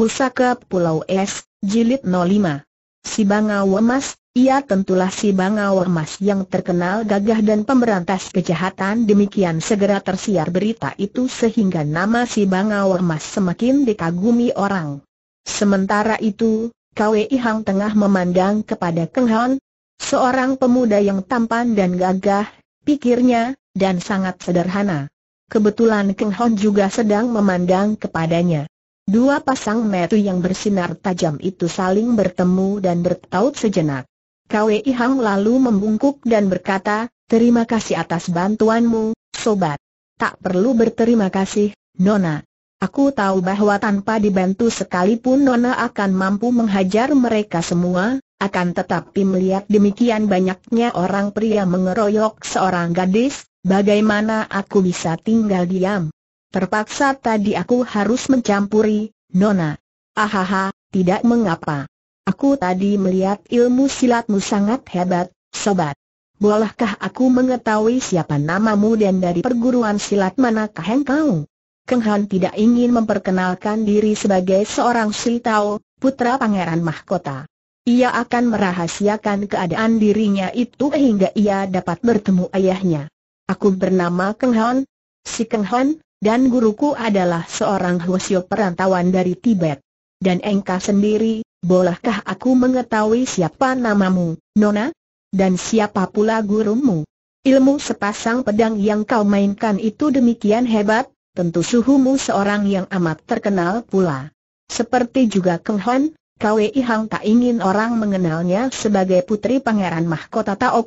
Pusaka Pulau Es, Jilid 05. Si Bangau Emas, ia tentulah si Bangau Emas yang terkenal gagah dan pemberantas kejahatan demikian segera tersiar berita itu sehingga nama si Bangau Emas semakin dikagumi orang. Sementara itu, Kwei Hang tengah memandang kepada Keng Han, seorang pemuda yang tampan dan gagah, pikirnya, dan sangat sederhana. Kebetulan Keng Hon juga sedang memandang kepadanya. Dua pasang metu yang bersinar tajam itu saling bertemu dan bertaut sejenak. Kwei Hang lalu membungkuk dan berkata, Terima kasih atas bantuanmu, sobat. Tak perlu berterima kasih, Nona. Aku tahu bahwa tanpa dibantu sekalipun Nona akan mampu menghajar mereka semua, akan tetapi melihat demikian banyaknya orang pria mengeroyok seorang gadis, bagaimana aku bisa tinggal diam? Terpaksa tadi aku harus mencampuri, Nona. Ahaha, tidak mengapa. Aku tadi melihat ilmu silatmu sangat hebat, sobat. Bolehkah aku mengetahui siapa namamu dan dari perguruan silat manakah engkau? Keng Han tidak ingin memperkenalkan diri sebagai seorang Siltao, putra pangeran mahkota. Ia akan merahasiakan keadaan dirinya itu hingga ia dapat bertemu ayahnya. Aku bernama Keng Han. Si Keng Han, dan guruku adalah seorang Hwasyo perantauan dari Tibet. Dan Engka sendiri, bolehkah aku mengetahui siapa namamu, Nona? Dan siapa pula gurumu? Ilmu sepasang pedang yang kau mainkan itu demikian hebat, tentu suhumu seorang yang amat terkenal pula. Seperti juga Keng Hon, Kwei Hang tak ingin orang mengenalnya sebagai putri pangeran mahkota Tao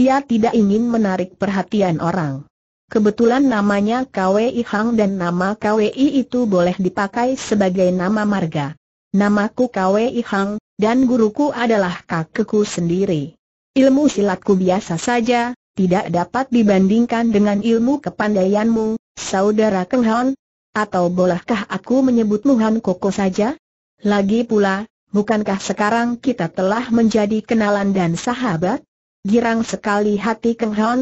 Ia tidak ingin menarik perhatian orang. Kebetulan namanya KWI Hang dan nama KWI itu boleh dipakai sebagai nama marga. Namaku KWI Hang, dan guruku adalah kakekku sendiri. Ilmu silatku biasa saja, tidak dapat dibandingkan dengan ilmu kepandaianmu, saudara Keng Han. Atau bolehkah aku menyebutmu Han Koko saja? Lagi pula, bukankah sekarang kita telah menjadi kenalan dan sahabat? Girang sekali hati Keng Han,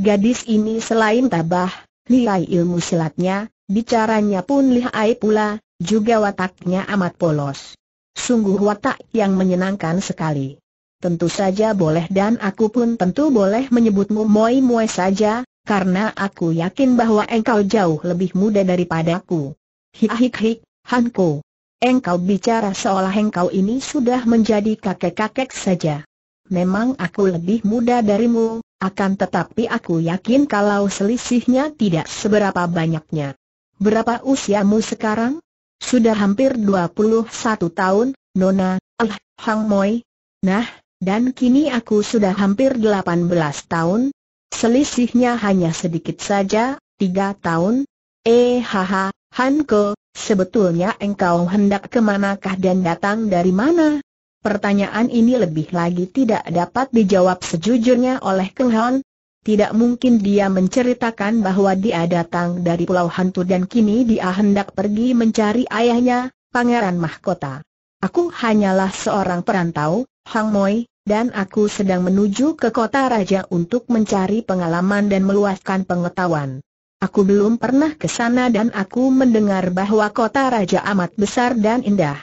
Gadis ini selain tabah, lihai ilmu silatnya, bicaranya pun lihai pula, juga wataknya amat polos. Sungguh watak yang menyenangkan sekali. Tentu saja boleh dan aku pun tentu boleh menyebutmu Moi Moi saja, karena aku yakin bahwa engkau jauh lebih muda daripadaku. Hik hik hik, Hanko. Engkau bicara seolah engkau ini sudah menjadi kakek-kakek saja. Memang aku lebih muda darimu, akan tetapi aku yakin kalau selisihnya tidak seberapa banyaknya. Berapa usiamu sekarang? Sudah hampir 21 tahun, Nona, ah, Hang Moi. Nah, dan kini aku sudah hampir 18 tahun. Selisihnya hanya sedikit saja, 3 tahun. Eh haha, Hanko, sebetulnya engkau hendak kemanakah dan datang dari mana? Pertanyaan ini lebih lagi tidak dapat dijawab sejujurnya oleh Keng Hon. Tidak mungkin dia menceritakan bahwa dia datang dari Pulau Hantu dan kini dia hendak pergi mencari ayahnya, Pangeran Mahkota. Aku hanyalah seorang perantau, Hang Moi, dan aku sedang menuju ke kota raja untuk mencari pengalaman dan meluaskan pengetahuan. Aku belum pernah ke sana dan aku mendengar bahwa kota raja amat besar dan indah.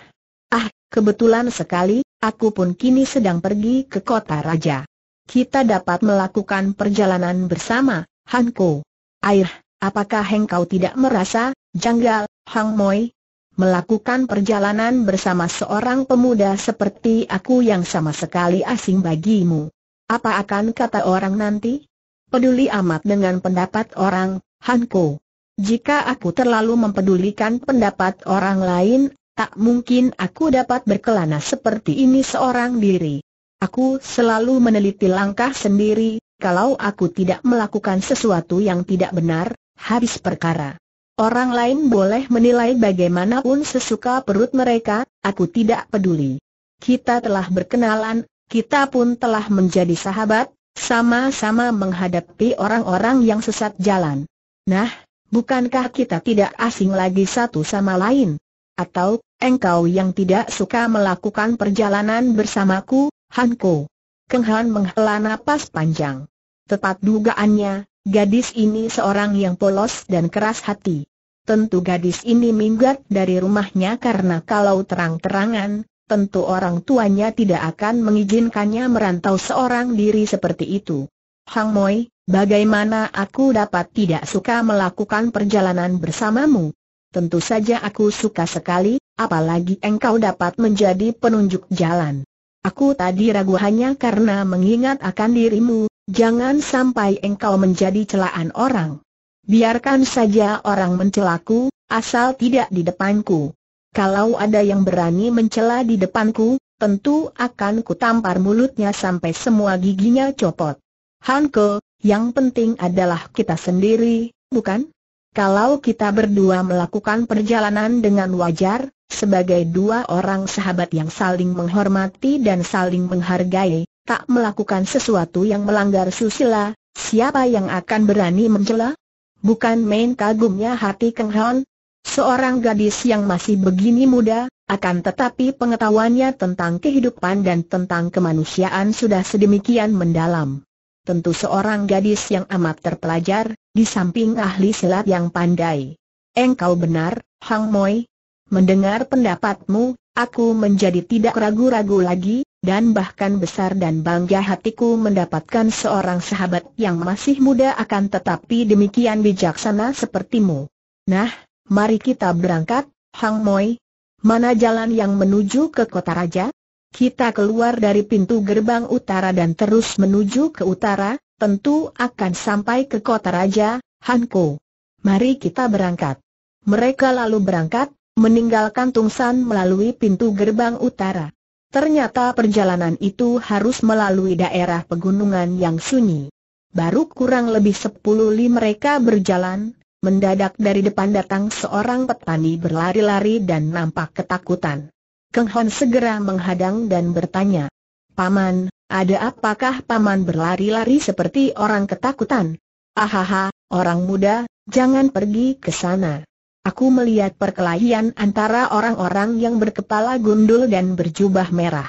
Ah, Kebetulan sekali, Aku pun kini sedang pergi ke kota raja. Kita dapat melakukan perjalanan bersama, Hanko. Air, apakah engkau tidak merasa, janggal, Hang Moi? Melakukan perjalanan bersama seorang pemuda seperti aku yang sama sekali asing bagimu. Apa akan kata orang nanti? Peduli amat dengan pendapat orang, Hanko. Jika aku terlalu mempedulikan pendapat orang lain Tak mungkin aku dapat berkelana seperti ini seorang diri. Aku selalu meneliti langkah sendiri, kalau aku tidak melakukan sesuatu yang tidak benar, habis perkara. Orang lain boleh menilai bagaimanapun sesuka perut mereka, aku tidak peduli. Kita telah berkenalan, kita pun telah menjadi sahabat, sama-sama menghadapi orang-orang yang sesat jalan. Nah, bukankah kita tidak asing lagi satu sama lain? Atau Engkau yang tidak suka melakukan perjalanan bersamaku, Hanko. Keng Han menghela napas panjang. Tepat dugaannya, gadis ini seorang yang polos dan keras hati. Tentu gadis ini minggat dari rumahnya karena kalau terang-terangan, tentu orang tuanya tidak akan mengizinkannya merantau seorang diri seperti itu. Hang Moi, bagaimana aku dapat tidak suka melakukan perjalanan bersamamu? Tentu saja aku suka sekali, apalagi engkau dapat menjadi penunjuk jalan. Aku tadi ragu hanya karena mengingat akan dirimu, jangan sampai engkau menjadi celaan orang. Biarkan saja orang mencelaku, asal tidak di depanku. Kalau ada yang berani mencela di depanku, tentu akan kutampar mulutnya sampai semua giginya copot. Hanke, yang penting adalah kita sendiri, bukan? Kalau kita berdua melakukan perjalanan dengan wajar, sebagai dua orang sahabat yang saling menghormati dan saling menghargai, tak melakukan sesuatu yang melanggar susila, siapa yang akan berani mencela? Bukan main kagumnya hati Keng Hon, seorang gadis yang masih begini muda, akan tetapi pengetahuannya tentang kehidupan dan tentang kemanusiaan sudah sedemikian mendalam. Tentu seorang gadis yang amat terpelajar, di samping ahli silat yang pandai. Engkau benar, Hang Moi. Mendengar pendapatmu, aku menjadi tidak ragu-ragu lagi, dan bahkan besar dan bangga hatiku mendapatkan seorang sahabat yang masih muda akan tetapi demikian bijaksana sepertimu. Nah, mari kita berangkat, Hang Moi. Mana jalan yang menuju ke kota raja? Kita keluar dari pintu gerbang utara dan terus menuju ke utara, tentu akan sampai ke kota raja, Hanko. Mari kita berangkat. Mereka lalu berangkat, meninggalkan Tungsan melalui pintu gerbang utara. Ternyata perjalanan itu harus melalui daerah pegunungan yang sunyi. Baru kurang lebih sepuluh li mereka berjalan, mendadak dari depan datang seorang petani berlari-lari dan nampak ketakutan. Keng Hon segera menghadang dan bertanya, Paman, ada apakah paman berlari-lari seperti orang ketakutan? Ahaha, orang muda, jangan pergi ke sana. Aku melihat perkelahian antara orang-orang yang berkepala gundul dan berjubah merah.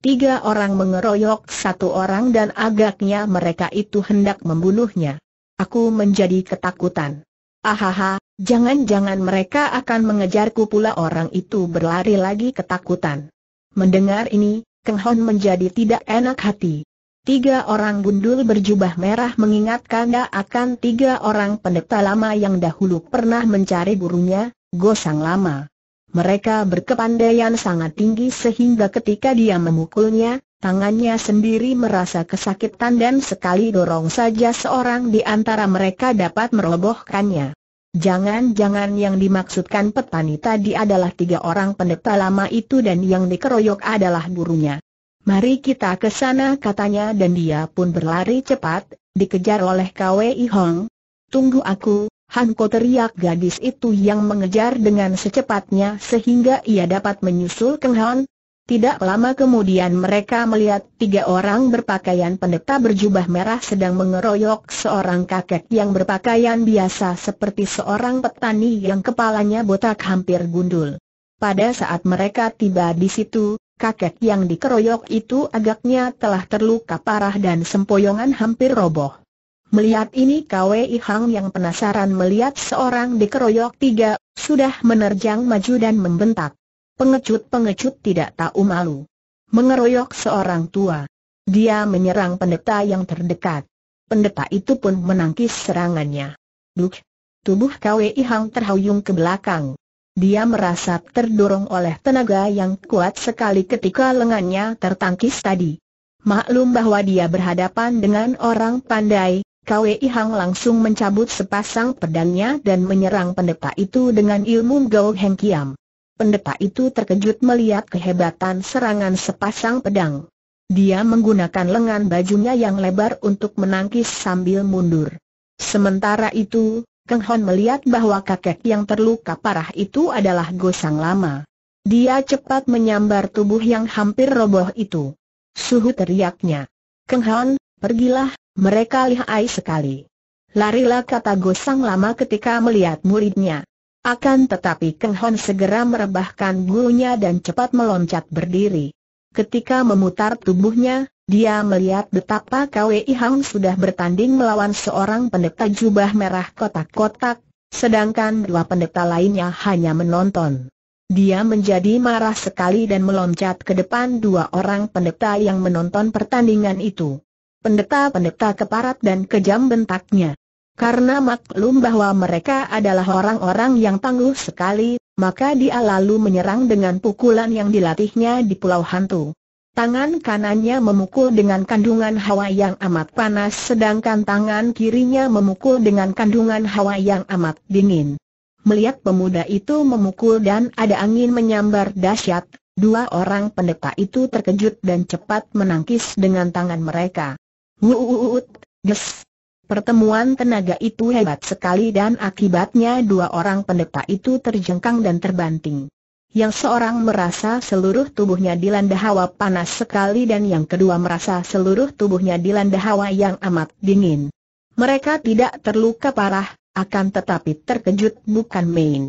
Tiga orang mengeroyok satu orang dan agaknya mereka itu hendak membunuhnya. Aku menjadi ketakutan. Ahaha, jangan-jangan mereka akan mengejarku pula orang itu berlari lagi ketakutan. Mendengar ini, Keng Hon menjadi tidak enak hati. Tiga orang gundul berjubah merah mengingatkan akan tiga orang pendeta lama yang dahulu pernah mencari gurunya, Gosang Lama. Mereka berkepandaian sangat tinggi sehingga ketika dia memukulnya, tangannya sendiri merasa kesakitan dan sekali dorong saja seorang di antara mereka dapat merobohkannya. Jangan-jangan yang dimaksudkan petani tadi adalah tiga orang pendeta lama itu dan yang dikeroyok adalah burunya. Mari kita ke sana katanya dan dia pun berlari cepat, dikejar oleh KWI Hong. Tunggu aku, Hanko teriak gadis itu yang mengejar dengan secepatnya sehingga ia dapat menyusul Keng Han, tidak lama kemudian mereka melihat tiga orang berpakaian pendeta berjubah merah sedang mengeroyok seorang kakek yang berpakaian biasa seperti seorang petani yang kepalanya botak hampir gundul. Pada saat mereka tiba di situ, kakek yang dikeroyok itu agaknya telah terluka parah dan sempoyongan hampir roboh. Melihat ini Kwe Hang yang penasaran melihat seorang dikeroyok tiga, sudah menerjang maju dan membentak pengecut-pengecut tidak tahu malu. Mengeroyok seorang tua. Dia menyerang pendeta yang terdekat. Pendeta itu pun menangkis serangannya. Duk! Tubuh KWI Hang terhuyung ke belakang. Dia merasa terdorong oleh tenaga yang kuat sekali ketika lengannya tertangkis tadi. Maklum bahwa dia berhadapan dengan orang pandai, KWI Hang langsung mencabut sepasang pedangnya dan menyerang pendeta itu dengan ilmu Gou Heng Kiam pendeta itu terkejut melihat kehebatan serangan sepasang pedang. Dia menggunakan lengan bajunya yang lebar untuk menangkis sambil mundur. Sementara itu, Keng Hon melihat bahwa kakek yang terluka parah itu adalah Gosang Lama. Dia cepat menyambar tubuh yang hampir roboh itu. Suhu teriaknya. Keng Hon, pergilah, mereka lihai sekali. Larilah kata Gosang Lama ketika melihat muridnya. Akan tetapi Keng Hon segera merebahkan gurunya dan cepat meloncat berdiri. Ketika memutar tubuhnya, dia melihat betapa Kwei Hang sudah bertanding melawan seorang pendeta jubah merah kotak-kotak, sedangkan dua pendeta lainnya hanya menonton. Dia menjadi marah sekali dan meloncat ke depan dua orang pendeta yang menonton pertandingan itu. Pendeta-pendeta keparat dan kejam bentaknya. Karena maklum bahwa mereka adalah orang-orang yang tangguh sekali, maka dia lalu menyerang dengan pukulan yang dilatihnya di Pulau Hantu. Tangan kanannya memukul dengan kandungan hawa yang amat panas sedangkan tangan kirinya memukul dengan kandungan hawa yang amat dingin. Melihat pemuda itu memukul dan ada angin menyambar dahsyat, dua orang pendeta itu terkejut dan cepat menangkis dengan tangan mereka. Wuuut, ges, Pertemuan tenaga itu hebat sekali dan akibatnya dua orang pendeta itu terjengkang dan terbanting. Yang seorang merasa seluruh tubuhnya dilanda hawa panas sekali dan yang kedua merasa seluruh tubuhnya dilanda hawa yang amat dingin. Mereka tidak terluka parah, akan tetapi terkejut bukan main.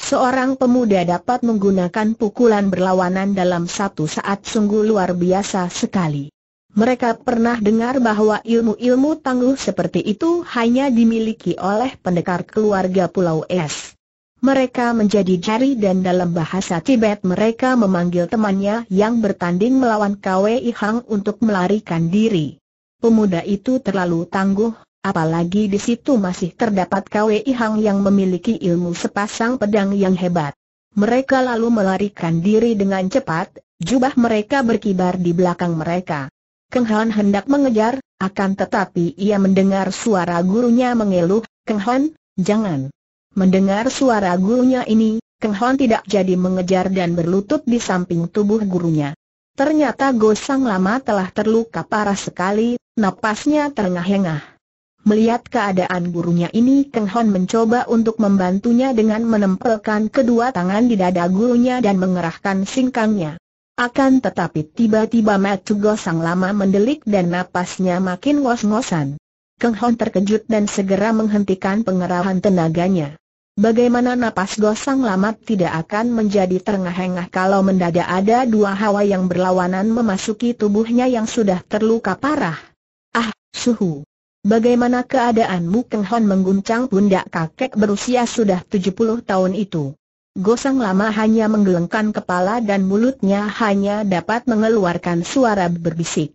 Seorang pemuda dapat menggunakan pukulan berlawanan dalam satu saat sungguh luar biasa sekali. Mereka pernah dengar bahwa ilmu-ilmu tangguh seperti itu hanya dimiliki oleh pendekar keluarga Pulau Es. Mereka menjadi jari dan dalam bahasa Tibet mereka memanggil temannya yang bertanding melawan Kwei Hang untuk melarikan diri. Pemuda itu terlalu tangguh, apalagi di situ masih terdapat Kwei Hang yang memiliki ilmu sepasang pedang yang hebat. Mereka lalu melarikan diri dengan cepat, jubah mereka berkibar di belakang mereka. Keng Han hendak mengejar, akan tetapi ia mendengar suara gurunya mengeluh, Keng Han, jangan. Mendengar suara gurunya ini, Keng Han tidak jadi mengejar dan berlutut di samping tubuh gurunya. Ternyata Gosang Lama telah terluka parah sekali, napasnya terengah-engah. Melihat keadaan gurunya ini Keng Hon mencoba untuk membantunya dengan menempelkan kedua tangan di dada gurunya dan mengerahkan singkangnya. Akan tetapi tiba-tiba Matu Gosang lama mendelik dan napasnya makin ngos-ngosan. Keng Hon terkejut dan segera menghentikan pengerahan tenaganya. Bagaimana napas Gosang lama tidak akan menjadi terengah-engah kalau mendadak ada dua hawa yang berlawanan memasuki tubuhnya yang sudah terluka parah. Ah, suhu. Bagaimana keadaanmu Keng Hon mengguncang pundak kakek berusia sudah 70 tahun itu? Gosang lama hanya menggelengkan kepala dan mulutnya hanya dapat mengeluarkan suara berbisik.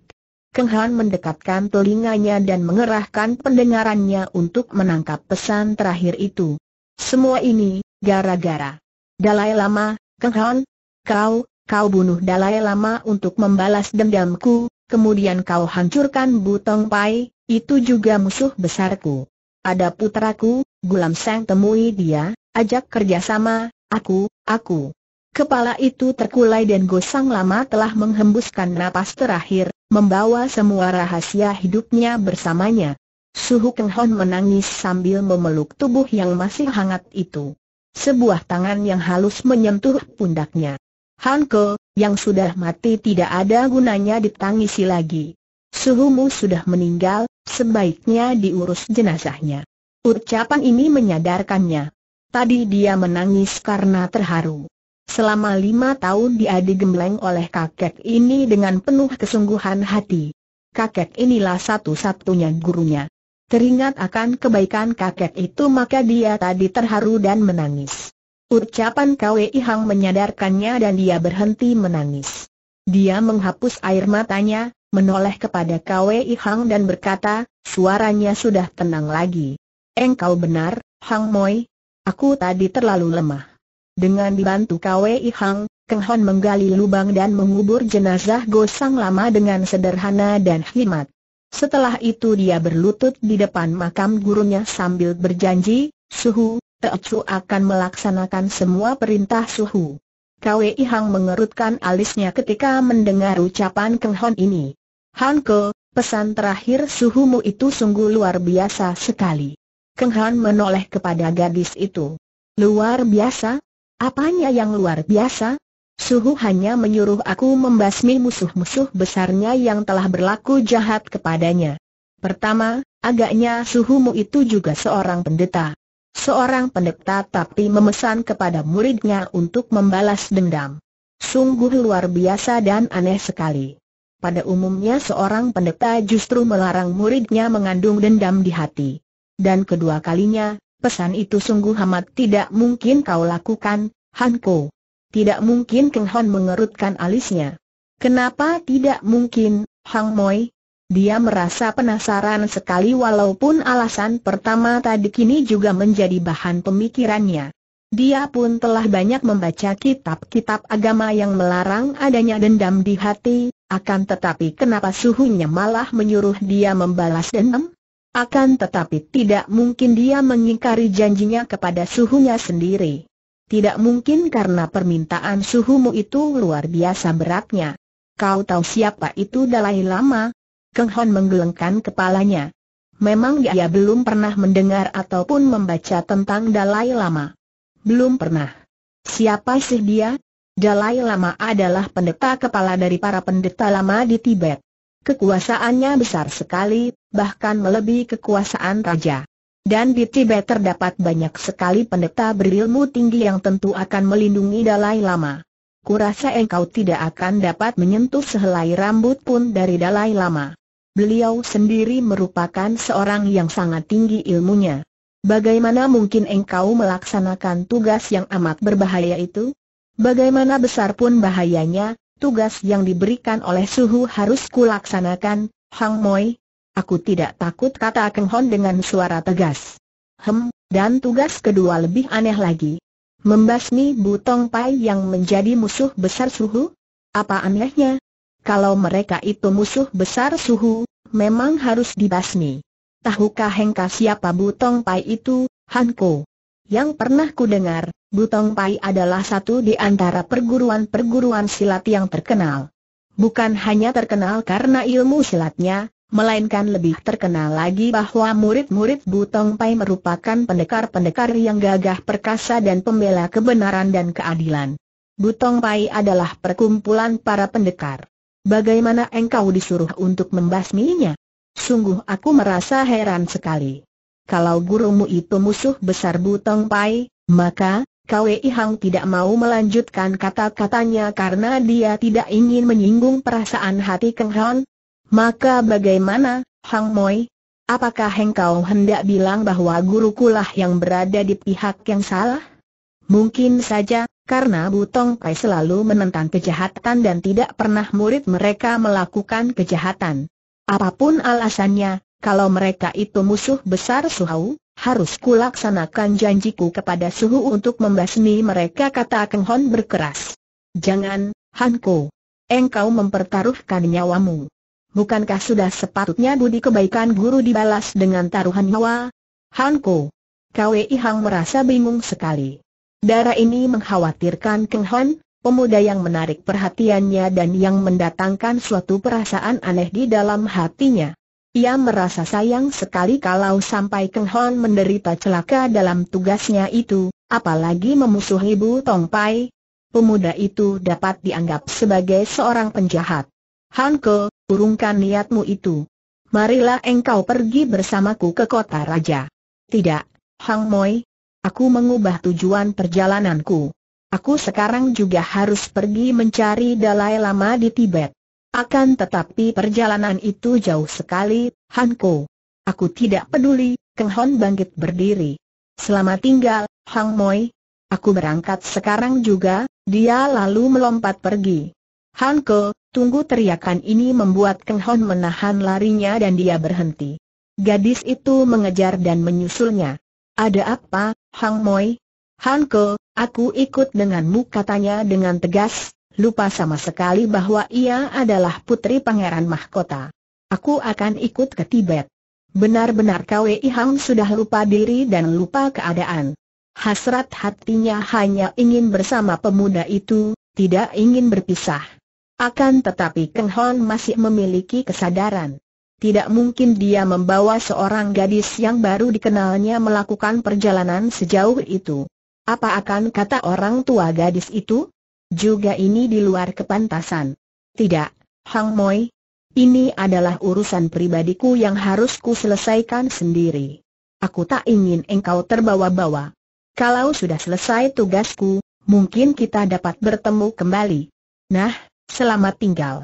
Keng Han mendekatkan telinganya dan mengerahkan pendengarannya untuk menangkap pesan terakhir itu. Semua ini, gara-gara. Dalai Lama, Keng Han, kau, kau bunuh Dalai Lama untuk membalas dendamku, kemudian kau hancurkan Butong Pai, itu juga musuh besarku. Ada putraku, Gulam Sang temui dia, ajak kerjasama, Aku, aku. Kepala itu terkulai dan Gosang lama telah menghembuskan napas terakhir, membawa semua rahasia hidupnya bersamanya. Suhu Keng Hon menangis sambil memeluk tubuh yang masih hangat itu. Sebuah tangan yang halus menyentuh pundaknya. Han Ke, yang sudah mati tidak ada gunanya ditangisi lagi. Suhumu sudah meninggal, sebaiknya diurus jenazahnya. Ucapan ini menyadarkannya. Tadi dia menangis karena terharu. Selama lima tahun dia digembleng oleh kakek ini dengan penuh kesungguhan hati. Kakek inilah satu-satunya gurunya. Teringat akan kebaikan kakek itu maka dia tadi terharu dan menangis. Ucapan Kwe Ihang menyadarkannya dan dia berhenti menangis. Dia menghapus air matanya, menoleh kepada Kwe Ihang dan berkata, suaranya sudah tenang lagi. Engkau benar, Hang Moi, Aku tadi terlalu lemah. Dengan dibantu KWI Hang, Keng Hon menggali lubang dan mengubur jenazah Gosang lama dengan sederhana dan hikmat. Setelah itu dia berlutut di depan makam gurunya sambil berjanji, Suhu, Teocu akan melaksanakan semua perintah Suhu. Kwei Hang mengerutkan alisnya ketika mendengar ucapan Keng Hon ini. Hanko, pesan terakhir Suhumu itu sungguh luar biasa sekali. Keng Han menoleh kepada gadis itu. Luar biasa? Apanya yang luar biasa? Suhu hanya menyuruh aku membasmi musuh-musuh besarnya yang telah berlaku jahat kepadanya. Pertama, agaknya suhumu itu juga seorang pendeta. Seorang pendeta tapi memesan kepada muridnya untuk membalas dendam. Sungguh luar biasa dan aneh sekali. Pada umumnya seorang pendeta justru melarang muridnya mengandung dendam di hati dan kedua kalinya, pesan itu sungguh amat tidak mungkin kau lakukan, Hanko. Tidak mungkin Keng Hon mengerutkan alisnya. Kenapa tidak mungkin, Hang Moi? Dia merasa penasaran sekali walaupun alasan pertama tadi kini juga menjadi bahan pemikirannya. Dia pun telah banyak membaca kitab-kitab agama yang melarang adanya dendam di hati, akan tetapi kenapa suhunya malah menyuruh dia membalas dendam? Akan tetapi tidak mungkin dia mengingkari janjinya kepada suhunya sendiri. Tidak mungkin karena permintaan suhumu itu luar biasa beratnya. Kau tahu siapa itu Dalai Lama? Keng Hon menggelengkan kepalanya. Memang dia belum pernah mendengar ataupun membaca tentang Dalai Lama. Belum pernah. Siapa sih dia? Dalai Lama adalah pendeta kepala dari para pendeta lama di Tibet. Kekuasaannya besar sekali, bahkan melebihi kekuasaan raja. Dan di Tibet terdapat banyak sekali pendeta berilmu tinggi yang tentu akan melindungi Dalai Lama. Kurasa engkau tidak akan dapat menyentuh sehelai rambut pun dari Dalai Lama. Beliau sendiri merupakan seorang yang sangat tinggi ilmunya. Bagaimana mungkin engkau melaksanakan tugas yang amat berbahaya itu? Bagaimana besar pun bahayanya, tugas yang diberikan oleh Suhu harus kulaksanakan, Hang Moi. Aku tidak takut kata Keng Hon dengan suara tegas. Hem, dan tugas kedua lebih aneh lagi. Membasmi Butong Pai yang menjadi musuh besar Suhu? Apa anehnya? Kalau mereka itu musuh besar Suhu, memang harus dibasmi. Tahukah Hengka siapa Butong Pai itu, Hanko? Yang pernah ku dengar, Butong Pai adalah satu di antara perguruan-perguruan silat yang terkenal. Bukan hanya terkenal karena ilmu silatnya, melainkan lebih terkenal lagi bahwa murid-murid Butong Pai merupakan pendekar-pendekar yang gagah perkasa dan pembela kebenaran dan keadilan. Butong Pai adalah perkumpulan para pendekar. Bagaimana engkau disuruh untuk membasminya? Sungguh aku merasa heran sekali. Kalau gurumu itu musuh besar Butong Pai, maka, Kwei Hang tidak mau melanjutkan kata-katanya karena dia tidak ingin menyinggung perasaan hati Keng Han. Maka bagaimana, Hang Moi? Apakah engkau hendak bilang bahwa gurukulah yang berada di pihak yang salah? Mungkin saja, karena Butong Pai selalu menentang kejahatan dan tidak pernah murid mereka melakukan kejahatan. Apapun alasannya, kalau mereka itu musuh besar Suhau, harus kulaksanakan janjiku kepada suhu untuk membasmi mereka kata Keng Hon berkeras. Jangan, Hanko. Engkau mempertaruhkan nyawamu. Bukankah sudah sepatutnya budi kebaikan guru dibalas dengan taruhan nyawa? Hanko. Kwei Hang merasa bingung sekali. Darah ini mengkhawatirkan Keng Hon, pemuda yang menarik perhatiannya dan yang mendatangkan suatu perasaan aneh di dalam hatinya. Ia merasa sayang sekali kalau sampai Keng Hon menderita celaka dalam tugasnya itu, apalagi memusuhi Bu Tong Pai. Pemuda itu dapat dianggap sebagai seorang penjahat. Ke, urungkan niatmu itu. Marilah engkau pergi bersamaku ke kota raja. Tidak, Hang Moi. Aku mengubah tujuan perjalananku. Aku sekarang juga harus pergi mencari Dalai Lama di Tibet. Akan tetapi perjalanan itu jauh sekali, Hanko. Aku tidak peduli, Keng Hon bangkit berdiri. Selamat tinggal, Hang Moi. Aku berangkat sekarang juga, dia lalu melompat pergi. Hanko, tunggu teriakan ini membuat Keng Hon menahan larinya dan dia berhenti. Gadis itu mengejar dan menyusulnya. Ada apa, Hang Moi? Hanko, aku ikut denganmu katanya dengan tegas, lupa sama sekali bahwa ia adalah putri pangeran mahkota. Aku akan ikut ke Tibet. Benar-benar Kwei Hang sudah lupa diri dan lupa keadaan. Hasrat hatinya hanya ingin bersama pemuda itu, tidak ingin berpisah. Akan tetapi Keng Hon masih memiliki kesadaran. Tidak mungkin dia membawa seorang gadis yang baru dikenalnya melakukan perjalanan sejauh itu. Apa akan kata orang tua gadis itu? Juga ini di luar kepantasan. Tidak, Hang Moi. Ini adalah urusan pribadiku yang harus ku selesaikan sendiri. Aku tak ingin engkau terbawa-bawa. Kalau sudah selesai tugasku, mungkin kita dapat bertemu kembali. Nah, selamat tinggal.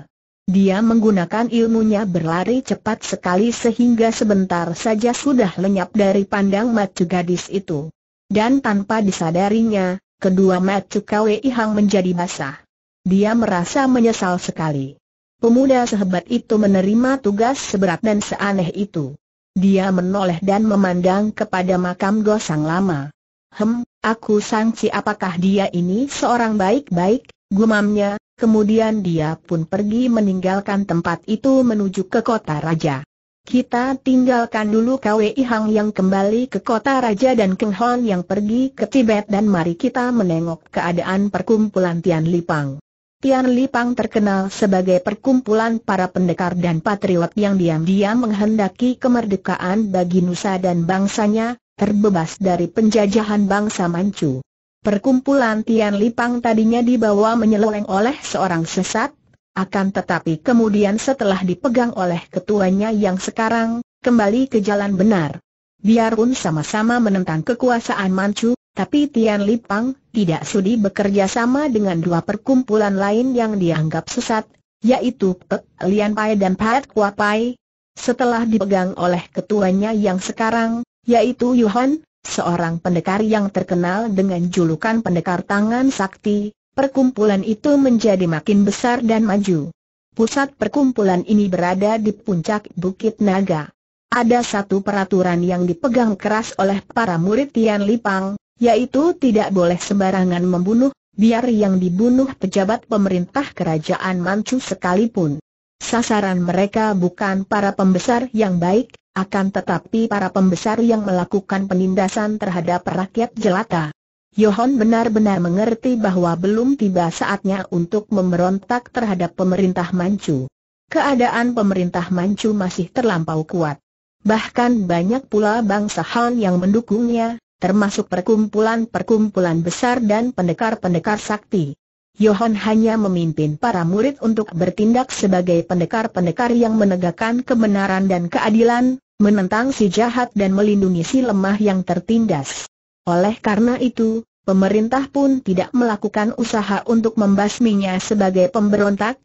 Dia menggunakan ilmunya berlari cepat sekali sehingga sebentar saja sudah lenyap dari pandang mata gadis itu. Dan tanpa disadarinya, kedua mata Kwe Hang menjadi basah. Dia merasa menyesal sekali. Pemuda sehebat itu menerima tugas seberat dan seaneh itu. Dia menoleh dan memandang kepada makam Gosang lama. Hem, aku sangsi apakah dia ini seorang baik-baik, gumamnya, kemudian dia pun pergi meninggalkan tempat itu menuju ke kota raja. Kita tinggalkan dulu KWI Hang yang kembali ke kota Raja dan Keng Hon yang pergi ke Tibet dan mari kita menengok keadaan perkumpulan Tian Lipang. Tian Lipang terkenal sebagai perkumpulan para pendekar dan patriot yang diam-diam menghendaki kemerdekaan bagi Nusa dan bangsanya, terbebas dari penjajahan bangsa Manchu. Perkumpulan Tian Lipang tadinya dibawa menyeleweng oleh seorang sesat, akan tetapi kemudian setelah dipegang oleh ketuanya yang sekarang, kembali ke jalan benar. Biarpun sama-sama menentang kekuasaan Manchu, tapi Tian Lipang tidak sudi bekerja sama dengan dua perkumpulan lain yang dianggap sesat, yaitu Pek Lian Pai dan Pat Kua Pai. Setelah dipegang oleh ketuanya yang sekarang, yaitu Yuhan, seorang pendekar yang terkenal dengan julukan pendekar tangan sakti, Perkumpulan itu menjadi makin besar dan maju. Pusat perkumpulan ini berada di puncak Bukit Naga. Ada satu peraturan yang dipegang keras oleh para murid Tian Lipang, yaitu tidak boleh sembarangan membunuh, biar yang dibunuh pejabat pemerintah kerajaan Manchu sekalipun. Sasaran mereka bukan para pembesar yang baik, akan tetapi para pembesar yang melakukan penindasan terhadap rakyat jelata. Yohon benar-benar mengerti bahwa belum tiba saatnya untuk memberontak terhadap pemerintah Manchu. Keadaan pemerintah Manchu masih terlampau kuat. Bahkan banyak pula bangsa Han yang mendukungnya, termasuk perkumpulan-perkumpulan besar dan pendekar-pendekar sakti. Yohon hanya memimpin para murid untuk bertindak sebagai pendekar-pendekar yang menegakkan kebenaran dan keadilan, menentang si jahat dan melindungi si lemah yang tertindas. Oleh karena itu, pemerintah pun tidak melakukan usaha untuk membasminya sebagai pemberontak,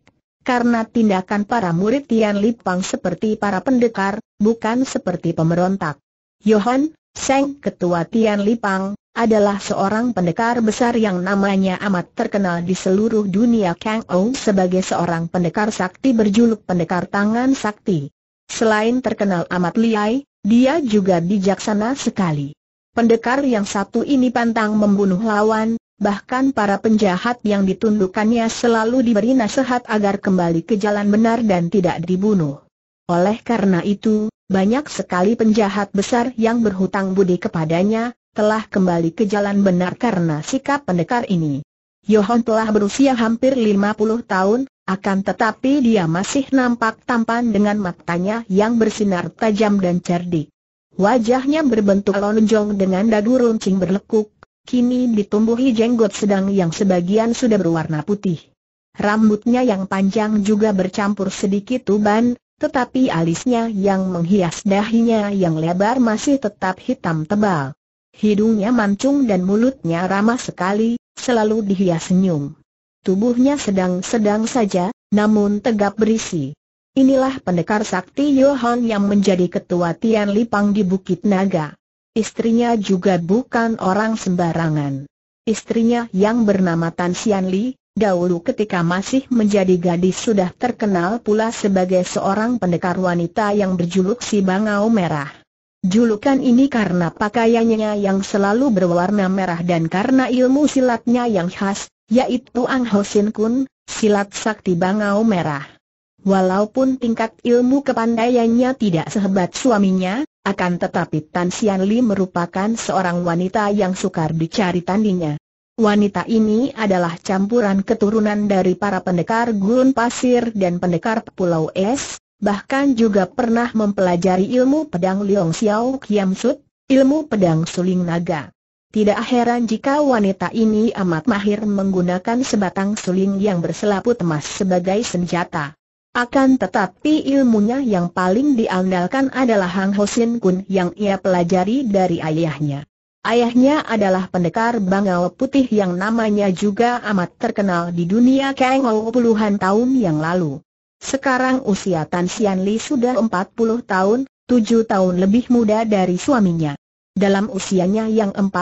karena tindakan para murid Tian Lipang seperti para pendekar, bukan seperti pemberontak. Yohan, Seng Ketua Tian Lipang, adalah seorang pendekar besar yang namanya amat terkenal di seluruh dunia Kang Ou sebagai seorang pendekar sakti berjuluk pendekar tangan sakti. Selain terkenal amat liai, dia juga bijaksana sekali. Pendekar yang satu ini pantang membunuh lawan, bahkan para penjahat yang ditundukannya selalu diberi nasihat agar kembali ke jalan benar dan tidak dibunuh. Oleh karena itu, banyak sekali penjahat besar yang berhutang budi kepadanya, telah kembali ke jalan benar karena sikap pendekar ini. Yohon telah berusia hampir 50 tahun, akan tetapi dia masih nampak tampan dengan matanya yang bersinar tajam dan cerdik. Wajahnya berbentuk lonjong dengan dadu runcing berlekuk, kini ditumbuhi jenggot sedang yang sebagian sudah berwarna putih. Rambutnya yang panjang juga bercampur sedikit uban, tetapi alisnya yang menghias dahinya yang lebar masih tetap hitam tebal. Hidungnya mancung dan mulutnya ramah sekali, selalu dihias senyum. Tubuhnya sedang-sedang saja, namun tegap berisi. Inilah pendekar sakti Yohan yang menjadi ketua Tian Lipang di Bukit Naga. Istrinya juga bukan orang sembarangan. Istrinya yang bernama Tan Xian Li, dahulu ketika masih menjadi gadis sudah terkenal pula sebagai seorang pendekar wanita yang berjuluk si Bangau Merah. Julukan ini karena pakaiannya yang selalu berwarna merah dan karena ilmu silatnya yang khas, yaitu Ang Hosin Kun, silat sakti Bangau Merah. Walaupun tingkat ilmu kepandaiannya tidak sehebat suaminya, akan tetapi Tan Xian Li merupakan seorang wanita yang sukar dicari tandingnya. Wanita ini adalah campuran keturunan dari para pendekar gurun pasir dan pendekar pulau es, bahkan juga pernah mempelajari ilmu pedang Liong Xiao Kiam Sut, ilmu pedang suling naga. Tidak heran jika wanita ini amat mahir menggunakan sebatang suling yang berselaput emas sebagai senjata. Akan tetapi ilmunya yang paling diandalkan adalah Hang Hosin Kun yang ia pelajari dari ayahnya. Ayahnya adalah pendekar Bangau Putih yang namanya juga amat terkenal di dunia Kengou puluhan tahun yang lalu. Sekarang usia Tan Xian Li sudah 40 tahun, 7 tahun lebih muda dari suaminya. Dalam usianya yang 40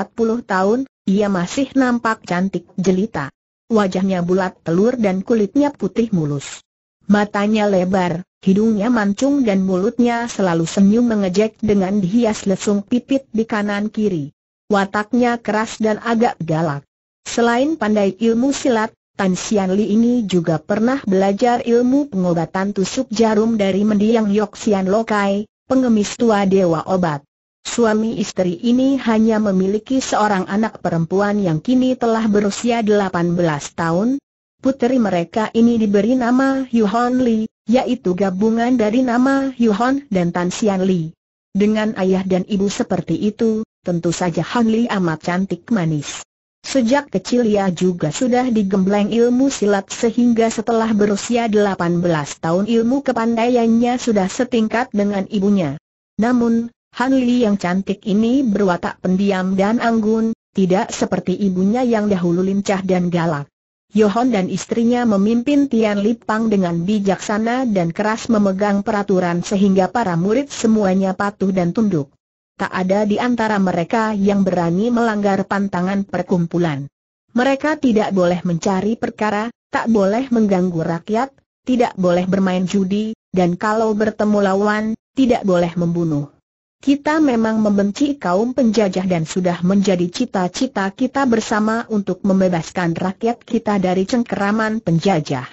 tahun, ia masih nampak cantik jelita. Wajahnya bulat telur dan kulitnya putih mulus. Matanya lebar, hidungnya mancung dan mulutnya selalu senyum mengejek dengan dihias lesung pipit di kanan kiri. Wataknya keras dan agak galak. Selain pandai ilmu silat, Tan Xian Li ini juga pernah belajar ilmu pengobatan tusuk jarum dari mendiang Yok Xian Lokai, pengemis tua dewa obat. Suami istri ini hanya memiliki seorang anak perempuan yang kini telah berusia 18 tahun, Puteri mereka ini diberi nama Yuhon Li, yaitu gabungan dari nama Yuhon dan Tan Xian Li. Dengan ayah dan ibu seperti itu, tentu saja Han Li amat cantik manis. Sejak kecil ia juga sudah digembleng ilmu silat sehingga setelah berusia 18 tahun ilmu kepandaiannya sudah setingkat dengan ibunya. Namun, Han Li yang cantik ini berwatak pendiam dan anggun, tidak seperti ibunya yang dahulu lincah dan galak. Yohon dan istrinya memimpin Tian Lipang dengan bijaksana dan keras memegang peraturan sehingga para murid semuanya patuh dan tunduk. Tak ada di antara mereka yang berani melanggar pantangan perkumpulan. Mereka tidak boleh mencari perkara, tak boleh mengganggu rakyat, tidak boleh bermain judi, dan kalau bertemu lawan, tidak boleh membunuh. Kita memang membenci kaum penjajah dan sudah menjadi cita-cita kita bersama untuk membebaskan rakyat kita dari cengkeraman penjajah.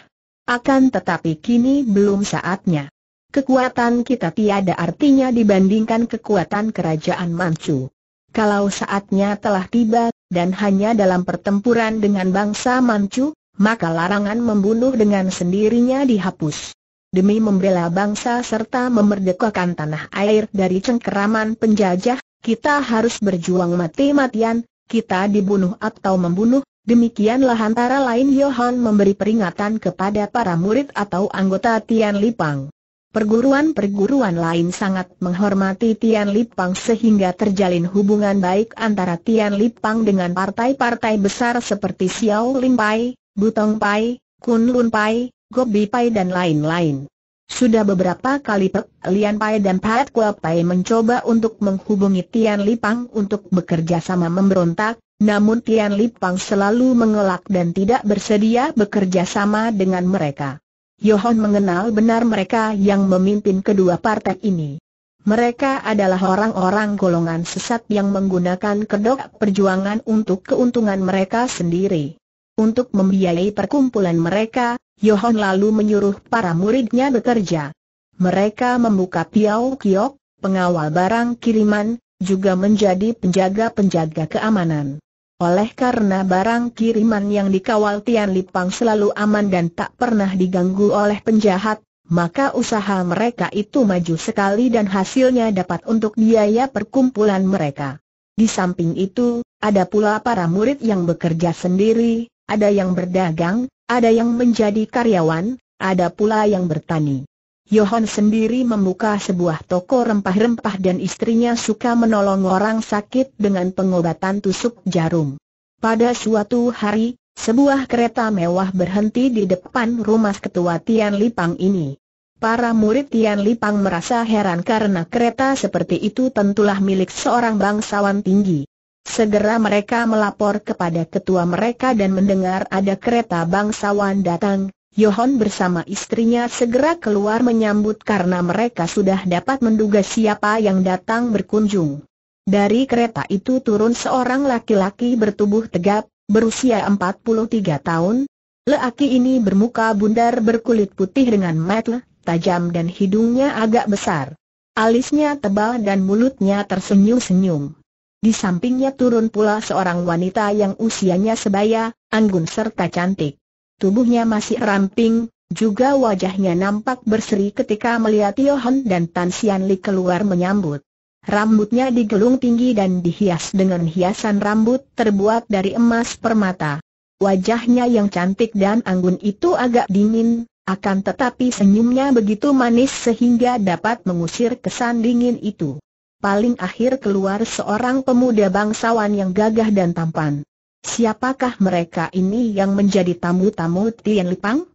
Akan tetapi kini belum saatnya. Kekuatan kita tiada artinya dibandingkan kekuatan kerajaan Manchu. Kalau saatnya telah tiba, dan hanya dalam pertempuran dengan bangsa Manchu, maka larangan membunuh dengan sendirinya dihapus demi membela bangsa serta memerdekakan tanah air dari cengkeraman penjajah, kita harus berjuang mati-matian, kita dibunuh atau membunuh, demikianlah antara lain Johan memberi peringatan kepada para murid atau anggota Tian Lipang. Perguruan-perguruan lain sangat menghormati Tian Lipang sehingga terjalin hubungan baik antara Tian Lipang dengan partai-partai besar seperti Xiao Lim Pai, Butong Pai, Kun Lun Pai, Gobi Pai dan lain-lain. Sudah beberapa kali Pek Lian Pai dan Pat Kua Pai mencoba untuk menghubungi Tian Lipang untuk bekerja sama memberontak, namun Tian Lipang selalu mengelak dan tidak bersedia bekerja sama dengan mereka. Yohon mengenal benar mereka yang memimpin kedua partai ini. Mereka adalah orang-orang golongan sesat yang menggunakan kedok perjuangan untuk keuntungan mereka sendiri. Untuk membiayai perkumpulan mereka, Yohon lalu menyuruh para muridnya bekerja. Mereka membuka piau kiok, pengawal barang kiriman, juga menjadi penjaga-penjaga keamanan. Oleh karena barang kiriman yang dikawal Tian Lipang selalu aman dan tak pernah diganggu oleh penjahat, maka usaha mereka itu maju sekali dan hasilnya dapat untuk biaya perkumpulan mereka. Di samping itu, ada pula para murid yang bekerja sendiri, ada yang berdagang, ada yang menjadi karyawan, ada pula yang bertani. Yohan sendiri membuka sebuah toko rempah-rempah dan istrinya suka menolong orang sakit dengan pengobatan tusuk jarum. Pada suatu hari, sebuah kereta mewah berhenti di depan rumah ketua Tian Lipang ini. Para murid Tian Lipang merasa heran karena kereta seperti itu tentulah milik seorang bangsawan tinggi. Segera mereka melapor kepada ketua mereka dan mendengar ada kereta bangsawan datang, Yohon bersama istrinya segera keluar menyambut karena mereka sudah dapat menduga siapa yang datang berkunjung. Dari kereta itu turun seorang laki-laki bertubuh tegap, berusia 43 tahun. Lelaki ini bermuka bundar berkulit putih dengan mata tajam dan hidungnya agak besar. Alisnya tebal dan mulutnya tersenyum-senyum. Di sampingnya turun pula seorang wanita yang usianya sebaya, anggun serta cantik. Tubuhnya masih ramping, juga wajahnya nampak berseri ketika melihat Yohan dan Tan Sian Li keluar menyambut. Rambutnya digelung tinggi dan dihias dengan hiasan rambut terbuat dari emas permata. Wajahnya yang cantik dan anggun itu agak dingin, akan tetapi senyumnya begitu manis sehingga dapat mengusir kesan dingin itu paling akhir keluar seorang pemuda bangsawan yang gagah dan tampan. Siapakah mereka ini yang menjadi tamu-tamu Tian Lipang?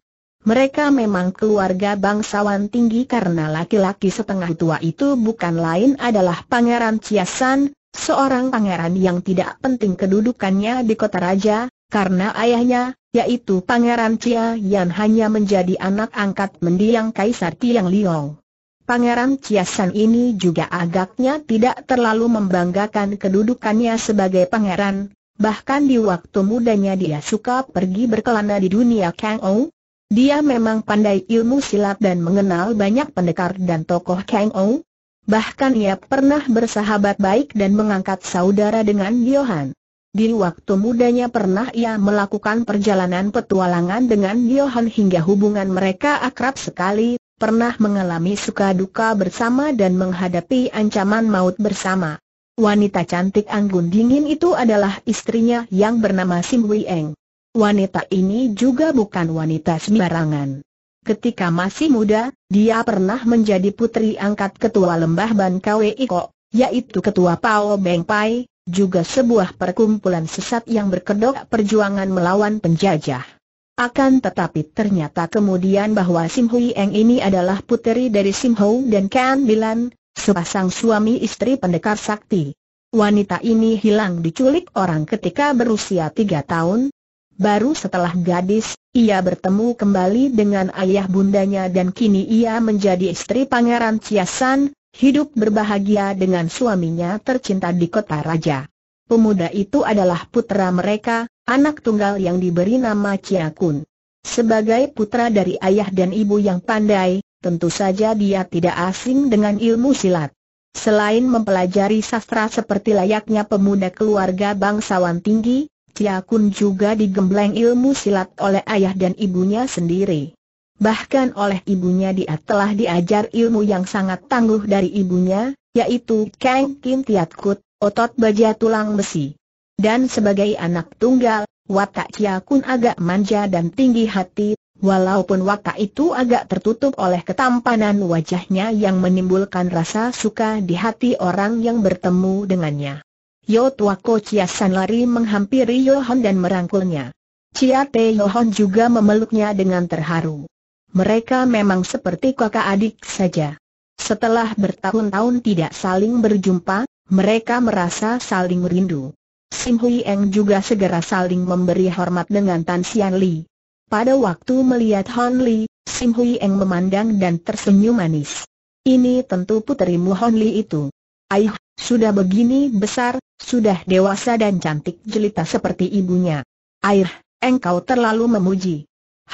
Mereka memang keluarga bangsawan tinggi karena laki-laki setengah tua itu bukan lain adalah Pangeran Ciasan, seorang pangeran yang tidak penting kedudukannya di kota raja, karena ayahnya, yaitu Pangeran Cia yang hanya menjadi anak angkat mendiang Kaisar Tiang Liong. Pangeran Ciasan ini juga agaknya tidak terlalu membanggakan kedudukannya sebagai pangeran, bahkan di waktu mudanya dia suka pergi berkelana di dunia Kang Ou. Dia memang pandai ilmu silat dan mengenal banyak pendekar dan tokoh Kang Ou. Bahkan ia pernah bersahabat baik dan mengangkat saudara dengan Johan. Di waktu mudanya pernah ia melakukan perjalanan petualangan dengan Johan hingga hubungan mereka akrab sekali, pernah mengalami suka duka bersama dan menghadapi ancaman maut bersama. Wanita cantik anggun dingin itu adalah istrinya yang bernama Sim Eng. Wanita ini juga bukan wanita sembarangan. Ketika masih muda, dia pernah menjadi putri angkat ketua lembah Ban Kwe Iko, yaitu ketua Pao Beng Pai, juga sebuah perkumpulan sesat yang berkedok perjuangan melawan penjajah. Akan tetapi ternyata kemudian bahwa Sim Hui Eng ini adalah puteri dari Sim Hou dan Kan Bilan, sepasang suami istri pendekar sakti. Wanita ini hilang diculik orang ketika berusia tiga tahun. Baru setelah gadis, ia bertemu kembali dengan ayah bundanya dan kini ia menjadi istri Pangeran Ciasan, hidup berbahagia dengan suaminya tercinta di kota raja. Pemuda itu adalah putra mereka, anak tunggal yang diberi nama Chia Kun. Sebagai putra dari ayah dan ibu yang pandai, tentu saja dia tidak asing dengan ilmu silat. Selain mempelajari sastra seperti layaknya pemuda keluarga bangsawan tinggi, Chia Kun juga digembleng ilmu silat oleh ayah dan ibunya sendiri. Bahkan oleh ibunya dia telah diajar ilmu yang sangat tangguh dari ibunya, yaitu Kang Kim Tiat Kut, otot baja tulang besi. Dan sebagai anak tunggal, watak Chia Kun agak manja dan tinggi hati, walaupun watak itu agak tertutup oleh ketampanan wajahnya yang menimbulkan rasa suka di hati orang yang bertemu dengannya. Yo Tuako Chia San lari menghampiri Yo Hon dan merangkulnya. Chia Te Hon juga memeluknya dengan terharu. Mereka memang seperti kakak adik saja. Setelah bertahun-tahun tidak saling berjumpa, mereka merasa saling rindu. Sim Hui Eng juga segera saling memberi hormat dengan Tan Xian Li. Pada waktu melihat Hon Li, Sim Hui Eng memandang dan tersenyum manis. Ini tentu putrimu Hon Li itu. Aih, sudah begini besar, sudah dewasa dan cantik jelita seperti ibunya. Aih, engkau terlalu memuji.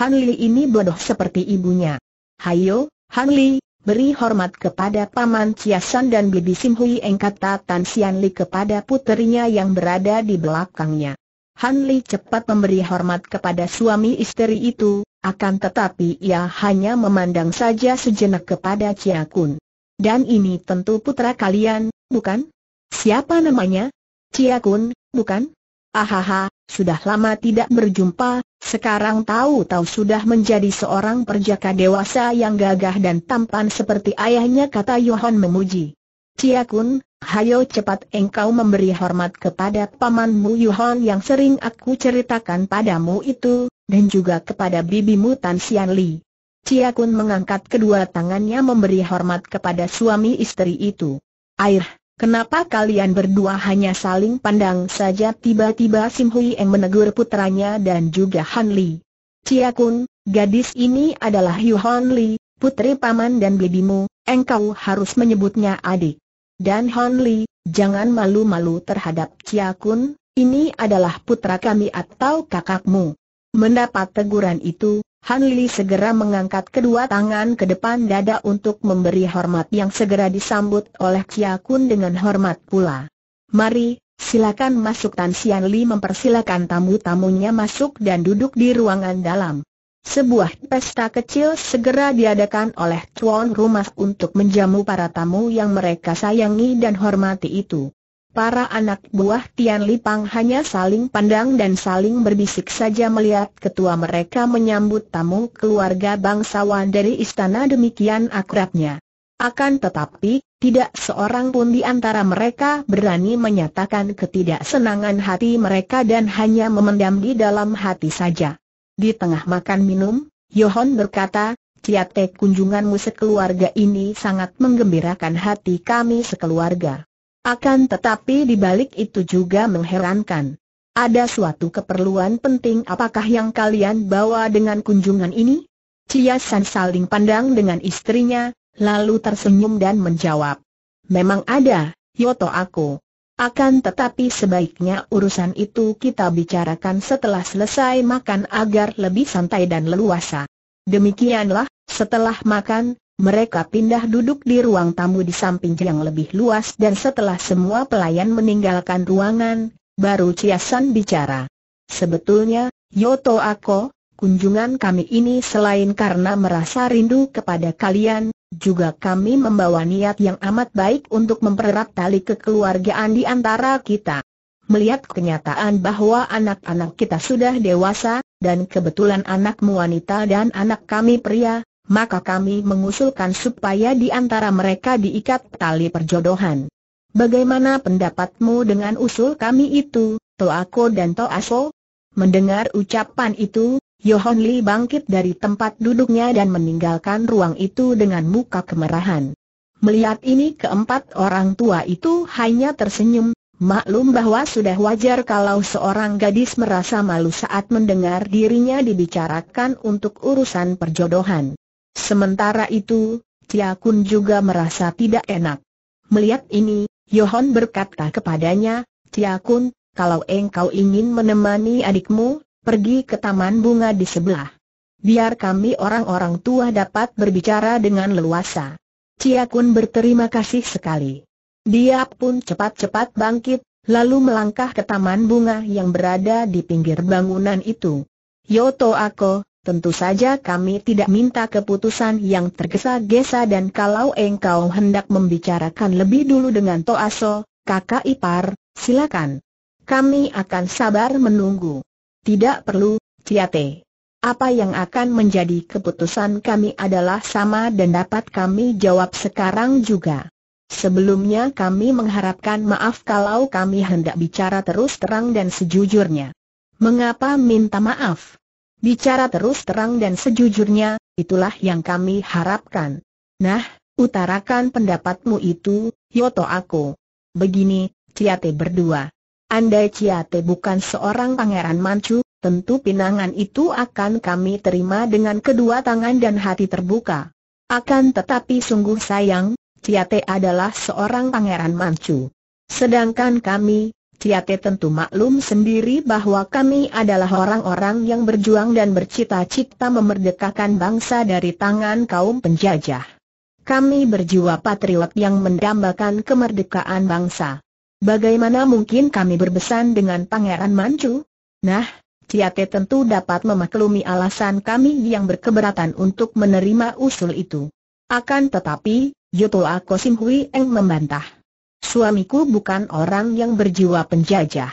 Han Li ini bodoh seperti ibunya. Hayo, Han Li, beri hormat kepada Paman Ciasan dan Bibi Simhui. Hui Eng kata Tan Sian Li kepada puterinya yang berada di belakangnya. Han Li cepat memberi hormat kepada suami istri itu, akan tetapi ia hanya memandang saja sejenak kepada Chia Kun. Dan ini tentu putra kalian, bukan? Siapa namanya? Chia Kun, bukan? Ahaha, sudah lama tidak berjumpa, sekarang tahu-tahu sudah menjadi seorang perjaka dewasa yang gagah dan tampan seperti ayahnya kata Yohan memuji. Cia Kun, hayo cepat engkau memberi hormat kepada pamanmu Yohan yang sering aku ceritakan padamu itu, dan juga kepada bibimu Tan Xian Li. Cia Kun mengangkat kedua tangannya memberi hormat kepada suami istri itu. Air, Kenapa kalian berdua hanya saling pandang saja tiba-tiba Sim Hui Eng menegur putranya dan juga Han Li. Cia Kun, gadis ini adalah Yu Han Li, putri paman dan bibimu, engkau harus menyebutnya adik. Dan Han Li, jangan malu-malu terhadap Cia Kun, ini adalah putra kami atau kakakmu. Mendapat teguran itu, Han Li segera mengangkat kedua tangan ke depan dada untuk memberi hormat yang segera disambut oleh Chia Kun dengan hormat pula. Mari, silakan masuk Tan Sian Li mempersilakan tamu-tamunya masuk dan duduk di ruangan dalam. Sebuah pesta kecil segera diadakan oleh tuan rumah untuk menjamu para tamu yang mereka sayangi dan hormati itu. Para anak buah Tian Lipang hanya saling pandang dan saling berbisik saja melihat ketua mereka menyambut tamu keluarga bangsawan dari istana demikian akrabnya. Akan tetapi, tidak seorang pun di antara mereka berani menyatakan ketidaksenangan hati mereka dan hanya memendam di dalam hati saja. Di tengah makan minum, Yohon berkata, Ciate kunjunganmu sekeluarga ini sangat menggembirakan hati kami sekeluarga. Akan tetapi di balik itu juga mengherankan. Ada suatu keperluan penting apakah yang kalian bawa dengan kunjungan ini? Cia San saling pandang dengan istrinya, lalu tersenyum dan menjawab. Memang ada, Yoto aku. Akan tetapi sebaiknya urusan itu kita bicarakan setelah selesai makan agar lebih santai dan leluasa. Demikianlah, setelah makan, mereka pindah duduk di ruang tamu di samping yang lebih luas dan setelah semua pelayan meninggalkan ruangan, baru Ciasan bicara. Sebetulnya, Yoto Ako, kunjungan kami ini selain karena merasa rindu kepada kalian, juga kami membawa niat yang amat baik untuk mempererat tali kekeluargaan di antara kita. Melihat kenyataan bahwa anak-anak kita sudah dewasa, dan kebetulan anakmu wanita dan anak kami pria, maka kami mengusulkan supaya di antara mereka diikat tali perjodohan. Bagaimana pendapatmu dengan usul kami itu, Toako dan Toaso? Mendengar ucapan itu, Yohon Li bangkit dari tempat duduknya dan meninggalkan ruang itu dengan muka kemerahan. Melihat ini keempat orang tua itu hanya tersenyum, maklum bahwa sudah wajar kalau seorang gadis merasa malu saat mendengar dirinya dibicarakan untuk urusan perjodohan. Sementara itu, Cia Kun juga merasa tidak enak. Melihat ini, Yohon berkata kepadanya, Cia Kun, kalau engkau ingin menemani adikmu, pergi ke taman bunga di sebelah. Biar kami orang-orang tua dapat berbicara dengan leluasa. Cia Kun berterima kasih sekali. Dia pun cepat-cepat bangkit, lalu melangkah ke taman bunga yang berada di pinggir bangunan itu. Yoto Ako, Tentu saja kami tidak minta keputusan yang tergesa-gesa dan kalau engkau hendak membicarakan lebih dulu dengan Toaso, kakak ipar, silakan. Kami akan sabar menunggu. Tidak perlu, Ciate. Apa yang akan menjadi keputusan kami adalah sama dan dapat kami jawab sekarang juga. Sebelumnya kami mengharapkan maaf kalau kami hendak bicara terus terang dan sejujurnya. Mengapa minta maaf? Bicara terus terang dan sejujurnya, itulah yang kami harapkan. Nah, utarakan pendapatmu itu, Yoto aku. Begini, Ciate berdua. Andai Ciate bukan seorang pangeran mancu, tentu pinangan itu akan kami terima dengan kedua tangan dan hati terbuka. Akan tetapi sungguh sayang, Ciate adalah seorang pangeran mancu. Sedangkan kami, Kiate tentu maklum sendiri bahwa kami adalah orang-orang yang berjuang dan bercita-cita memerdekakan bangsa dari tangan kaum penjajah. Kami berjiwa patriot yang mendambakan kemerdekaan bangsa. Bagaimana mungkin kami berbesan dengan Pangeran Manchu? Nah, Kiate tentu dapat memaklumi alasan kami yang berkeberatan untuk menerima usul itu. Akan tetapi, Yutul Ako Sim Hui Eng membantah. Suamiku bukan orang yang berjiwa penjajah.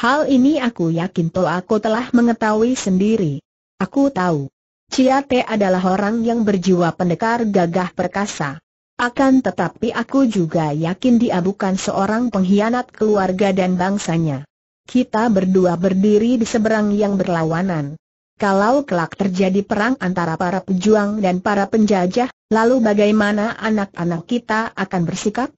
Hal ini aku yakin toh aku telah mengetahui sendiri. Aku tahu. Cia Ciate adalah orang yang berjiwa pendekar gagah perkasa. Akan tetapi aku juga yakin dia bukan seorang pengkhianat keluarga dan bangsanya. Kita berdua berdiri di seberang yang berlawanan. Kalau kelak terjadi perang antara para pejuang dan para penjajah, lalu bagaimana anak-anak kita akan bersikap?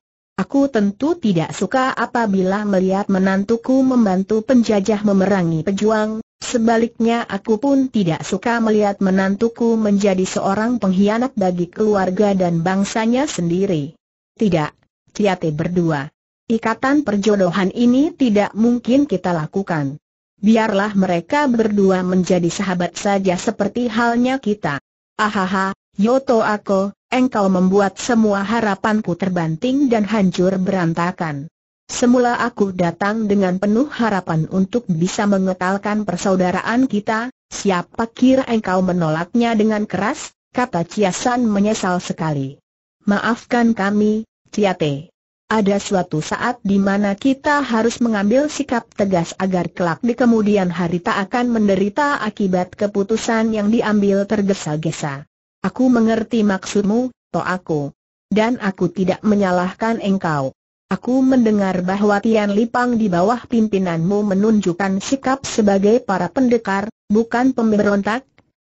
Aku tentu tidak suka apabila melihat menantuku membantu penjajah memerangi pejuang, sebaliknya aku pun tidak suka melihat menantuku menjadi seorang pengkhianat bagi keluarga dan bangsanya sendiri. Tidak, Ciate berdua. Ikatan perjodohan ini tidak mungkin kita lakukan. Biarlah mereka berdua menjadi sahabat saja seperti halnya kita. Ahaha, Yoto Ako, engkau membuat semua harapanku terbanting dan hancur berantakan. Semula aku datang dengan penuh harapan untuk bisa mengekalkan persaudaraan kita, siapa kira engkau menolaknya dengan keras, kata Ciasan menyesal sekali. Maafkan kami, Ciate. Ada suatu saat di mana kita harus mengambil sikap tegas agar kelak di kemudian hari tak akan menderita akibat keputusan yang diambil tergesa-gesa. Aku mengerti maksudmu, aku. Dan aku tidak menyalahkan engkau. Aku mendengar bahwa Tian Lipang di bawah pimpinanmu menunjukkan sikap sebagai para pendekar, bukan pemberontak,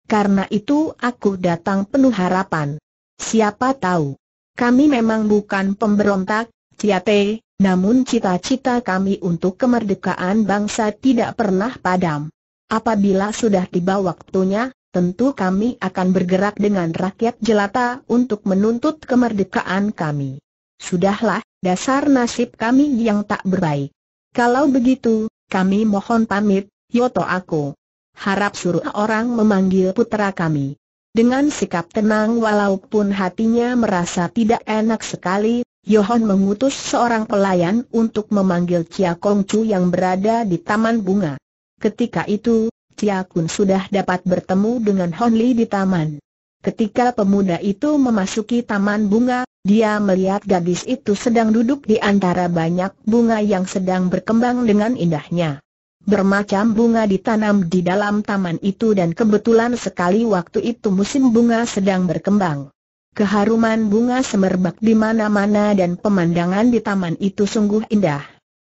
karena itu aku datang penuh harapan. Siapa tahu? Kami memang bukan pemberontak, Ciate, namun cita-cita kami untuk kemerdekaan bangsa tidak pernah padam. Apabila sudah tiba waktunya, tentu kami akan bergerak dengan rakyat jelata untuk menuntut kemerdekaan kami. Sudahlah, dasar nasib kami yang tak berbaik. Kalau begitu, kami mohon pamit, Yoto aku. Harap suruh orang memanggil putra kami. Dengan sikap tenang walaupun hatinya merasa tidak enak sekali, Yohon mengutus seorang pelayan untuk memanggil Chia Kong Chu yang berada di taman bunga. Ketika itu, Chia Kun sudah dapat bertemu dengan Hon Li di taman. Ketika pemuda itu memasuki taman bunga, dia melihat gadis itu sedang duduk di antara banyak bunga yang sedang berkembang dengan indahnya. Bermacam bunga ditanam di dalam taman itu dan kebetulan sekali waktu itu musim bunga sedang berkembang. Keharuman bunga semerbak di mana-mana dan pemandangan di taman itu sungguh indah.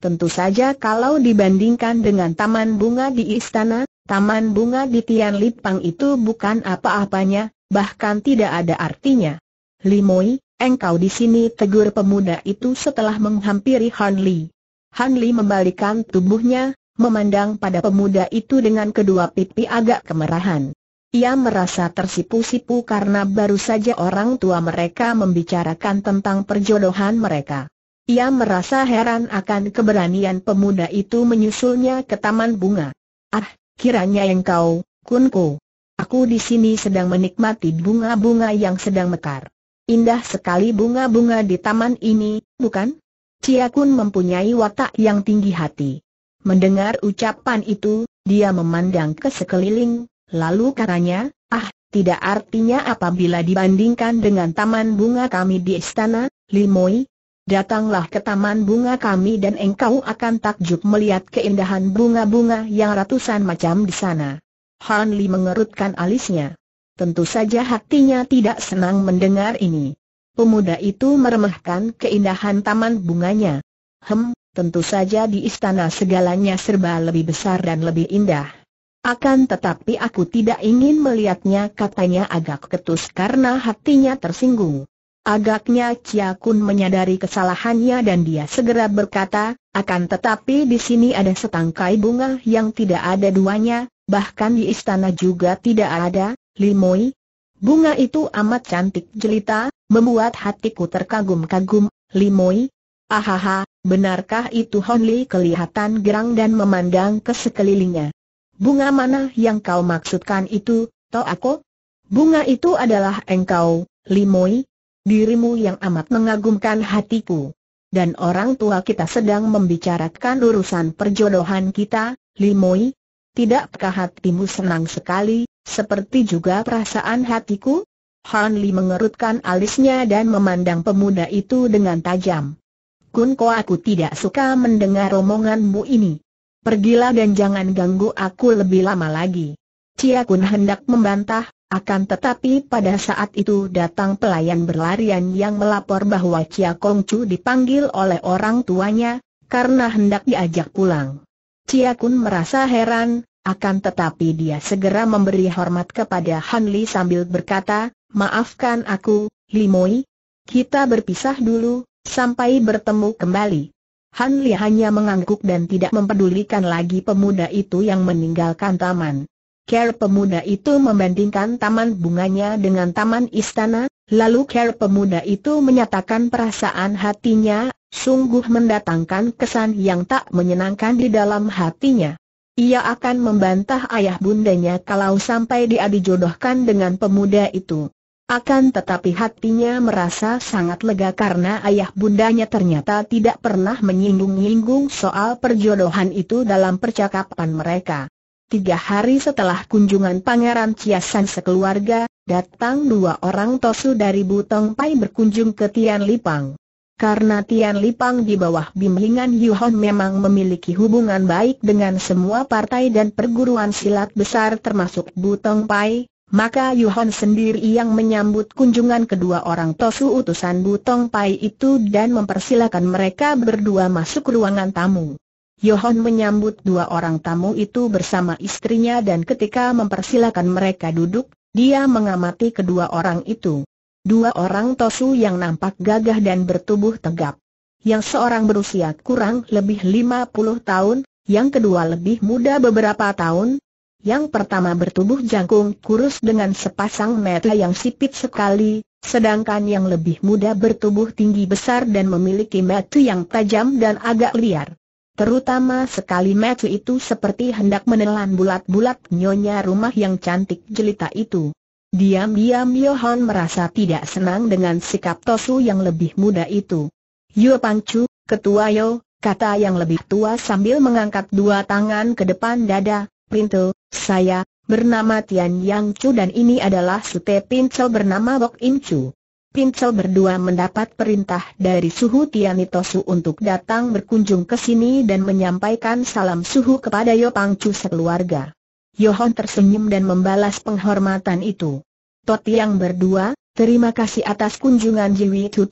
Tentu saja kalau dibandingkan dengan taman bunga di istana, Taman bunga di Tian Lipang itu bukan apa-apanya, bahkan tidak ada artinya. Limoi, engkau di sini tegur pemuda itu setelah menghampiri Han Li. Han Li membalikan tubuhnya, memandang pada pemuda itu dengan kedua pipi agak kemerahan. Ia merasa tersipu-sipu karena baru saja orang tua mereka membicarakan tentang perjodohan mereka. Ia merasa heran akan keberanian pemuda itu menyusulnya ke taman bunga. Ah, Kiranya engkau, Kunku. Aku di sini sedang menikmati bunga-bunga yang sedang mekar. Indah sekali bunga-bunga di taman ini, bukan? Cia Kun mempunyai watak yang tinggi hati. Mendengar ucapan itu, dia memandang ke sekeliling, lalu katanya, ah, tidak artinya apabila dibandingkan dengan taman bunga kami di istana, Limoi, Datanglah ke taman bunga kami dan engkau akan takjub melihat keindahan bunga-bunga yang ratusan macam di sana. Han Li mengerutkan alisnya. Tentu saja hatinya tidak senang mendengar ini. Pemuda itu meremehkan keindahan taman bunganya. Hem, tentu saja di istana segalanya serba lebih besar dan lebih indah. Akan tetapi aku tidak ingin melihatnya katanya agak ketus karena hatinya tersinggung. Agaknya Chia Kun menyadari kesalahannya dan dia segera berkata, akan tetapi di sini ada setangkai bunga yang tidak ada duanya, bahkan di istana juga tidak ada, Limoi. Bunga itu amat cantik jelita, membuat hatiku terkagum-kagum, Limoi. Ahaha, benarkah itu Hon Li kelihatan gerang dan memandang ke sekelilingnya? Bunga mana yang kau maksudkan itu, Toako? Bunga itu adalah engkau, Limoi, Dirimu yang amat mengagumkan hatiku. Dan orang tua kita sedang membicarakan urusan perjodohan kita, Limoi. Tidakkah hatimu senang sekali, seperti juga perasaan hatiku? Han Li mengerutkan alisnya dan memandang pemuda itu dengan tajam. Kun Ko aku tidak suka mendengar omonganmu ini. Pergilah dan jangan ganggu aku lebih lama lagi. Cia Kun hendak membantah, akan tetapi pada saat itu datang pelayan berlarian yang melapor bahwa Chia Kong Chu dipanggil oleh orang tuanya, karena hendak diajak pulang. Chia Kun merasa heran, akan tetapi dia segera memberi hormat kepada Han Li sambil berkata, Maafkan aku, Limoi. Kita berpisah dulu, sampai bertemu kembali. Han Li hanya mengangguk dan tidak mempedulikan lagi pemuda itu yang meninggalkan taman. Ker pemuda itu membandingkan taman bunganya dengan taman istana, lalu Ker pemuda itu menyatakan perasaan hatinya, sungguh mendatangkan kesan yang tak menyenangkan di dalam hatinya. Ia akan membantah ayah bundanya kalau sampai dia dijodohkan dengan pemuda itu. Akan tetapi hatinya merasa sangat lega karena ayah bundanya ternyata tidak pernah menyinggung-nyinggung soal perjodohan itu dalam percakapan mereka. Tiga hari setelah kunjungan Pangeran Ciasan sekeluarga, datang dua orang tosu dari Butong Pai berkunjung ke Tian Lipang. Karena Tian Lipang di bawah bimbingan Yuhon memang memiliki hubungan baik dengan semua partai dan perguruan silat besar termasuk Butong Pai, maka Yuhon sendiri yang menyambut kunjungan kedua orang tosu utusan Butong Pai itu dan mempersilakan mereka berdua masuk ruangan tamu. Yohon menyambut dua orang tamu itu bersama istrinya dan ketika mempersilakan mereka duduk, dia mengamati kedua orang itu. Dua orang tosu yang nampak gagah dan bertubuh tegap. Yang seorang berusia kurang lebih 50 tahun, yang kedua lebih muda beberapa tahun, yang pertama bertubuh jangkung kurus dengan sepasang mata yang sipit sekali, sedangkan yang lebih muda bertubuh tinggi besar dan memiliki mata yang tajam dan agak liar. Terutama sekali Matthew itu seperti hendak menelan bulat-bulat nyonya rumah yang cantik jelita itu. Diam-diam Johan merasa tidak senang dengan sikap Tosu yang lebih muda itu. Yo Pangcu, ketua Yo, kata yang lebih tua sambil mengangkat dua tangan ke depan dada, Printo, saya, bernama Tian Yang Chu dan ini adalah Sute Pinto bernama Bok Im Chu. Pincel berdua mendapat perintah dari Suhu Tianitosu untuk datang berkunjung ke sini dan menyampaikan salam Suhu kepada Yopang Chu sekeluarga. Yohon tersenyum dan membalas penghormatan itu. Toti yang berdua, terima kasih atas kunjungan Jiwi Chu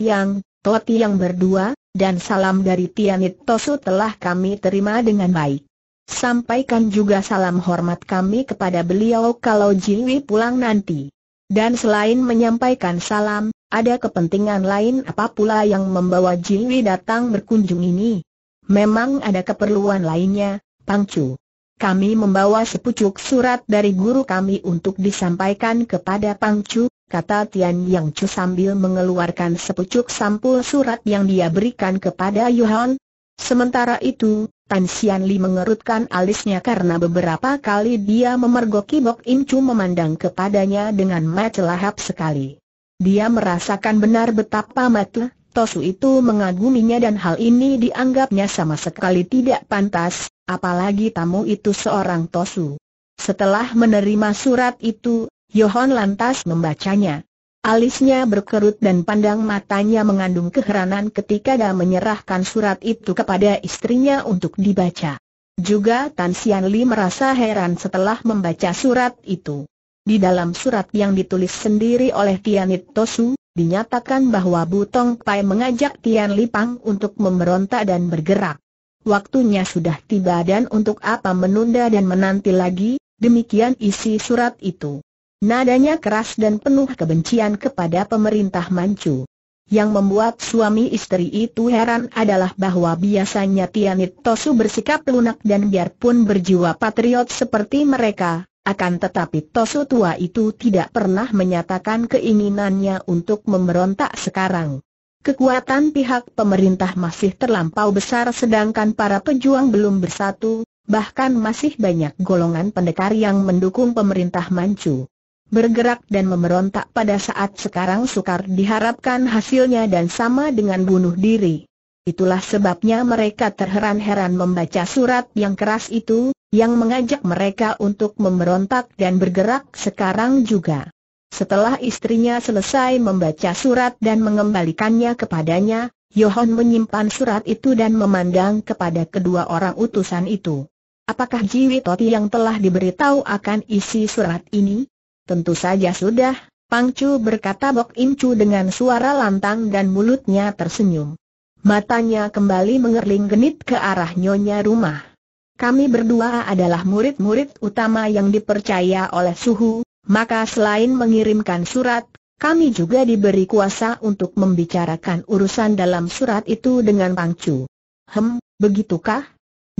Toti yang berdua, dan salam dari Tianitosu telah kami terima dengan baik. Sampaikan juga salam hormat kami kepada beliau kalau Jiwi pulang nanti. Dan selain menyampaikan salam, ada kepentingan lain apa pula yang membawa Jiwi datang berkunjung ini? Memang ada keperluan lainnya, Pangcu. Kami membawa sepucuk surat dari guru kami untuk disampaikan kepada Pangcu, kata Tian Yang Chu sambil mengeluarkan sepucuk sampul surat yang dia berikan kepada Yuhan. Sementara itu, Tan Xian Li mengerutkan alisnya karena beberapa kali dia memergoki Bok Im Chu memandang kepadanya dengan mata lahap sekali. Dia merasakan benar betapa mata Tosu itu mengaguminya dan hal ini dianggapnya sama sekali tidak pantas, apalagi tamu itu seorang Tosu. Setelah menerima surat itu, Yohon lantas membacanya. Alisnya berkerut dan pandang matanya mengandung keheranan ketika dia menyerahkan surat itu kepada istrinya untuk dibaca. Juga Tan Sian Li merasa heran setelah membaca surat itu. Di dalam surat yang ditulis sendiri oleh Tianit Tosu, dinyatakan bahwa Butong Pai mengajak Tian Li Pang untuk memberontak dan bergerak. Waktunya sudah tiba dan untuk apa menunda dan menanti lagi, demikian isi surat itu. Nadanya keras dan penuh kebencian kepada pemerintah Manchu. Yang membuat suami istri itu heran adalah bahwa biasanya Tianit Tosu bersikap lunak dan biarpun berjiwa patriot seperti mereka, akan tetapi Tosu tua itu tidak pernah menyatakan keinginannya untuk memberontak sekarang. Kekuatan pihak pemerintah masih terlampau besar sedangkan para pejuang belum bersatu, bahkan masih banyak golongan pendekar yang mendukung pemerintah Manchu bergerak dan memberontak pada saat sekarang sukar diharapkan hasilnya dan sama dengan bunuh diri. Itulah sebabnya mereka terheran-heran membaca surat yang keras itu, yang mengajak mereka untuk memberontak dan bergerak sekarang juga. Setelah istrinya selesai membaca surat dan mengembalikannya kepadanya, Yohon menyimpan surat itu dan memandang kepada kedua orang utusan itu. Apakah Jiwi Toti yang telah diberitahu akan isi surat ini? Tentu saja sudah, Pangcu berkata Bok Im Chu dengan suara lantang dan mulutnya tersenyum. Matanya kembali mengerling genit ke arah nyonya rumah. Kami berdua adalah murid-murid utama yang dipercaya oleh suhu, maka selain mengirimkan surat, kami juga diberi kuasa untuk membicarakan urusan dalam surat itu dengan Pangcu. Hem, begitukah?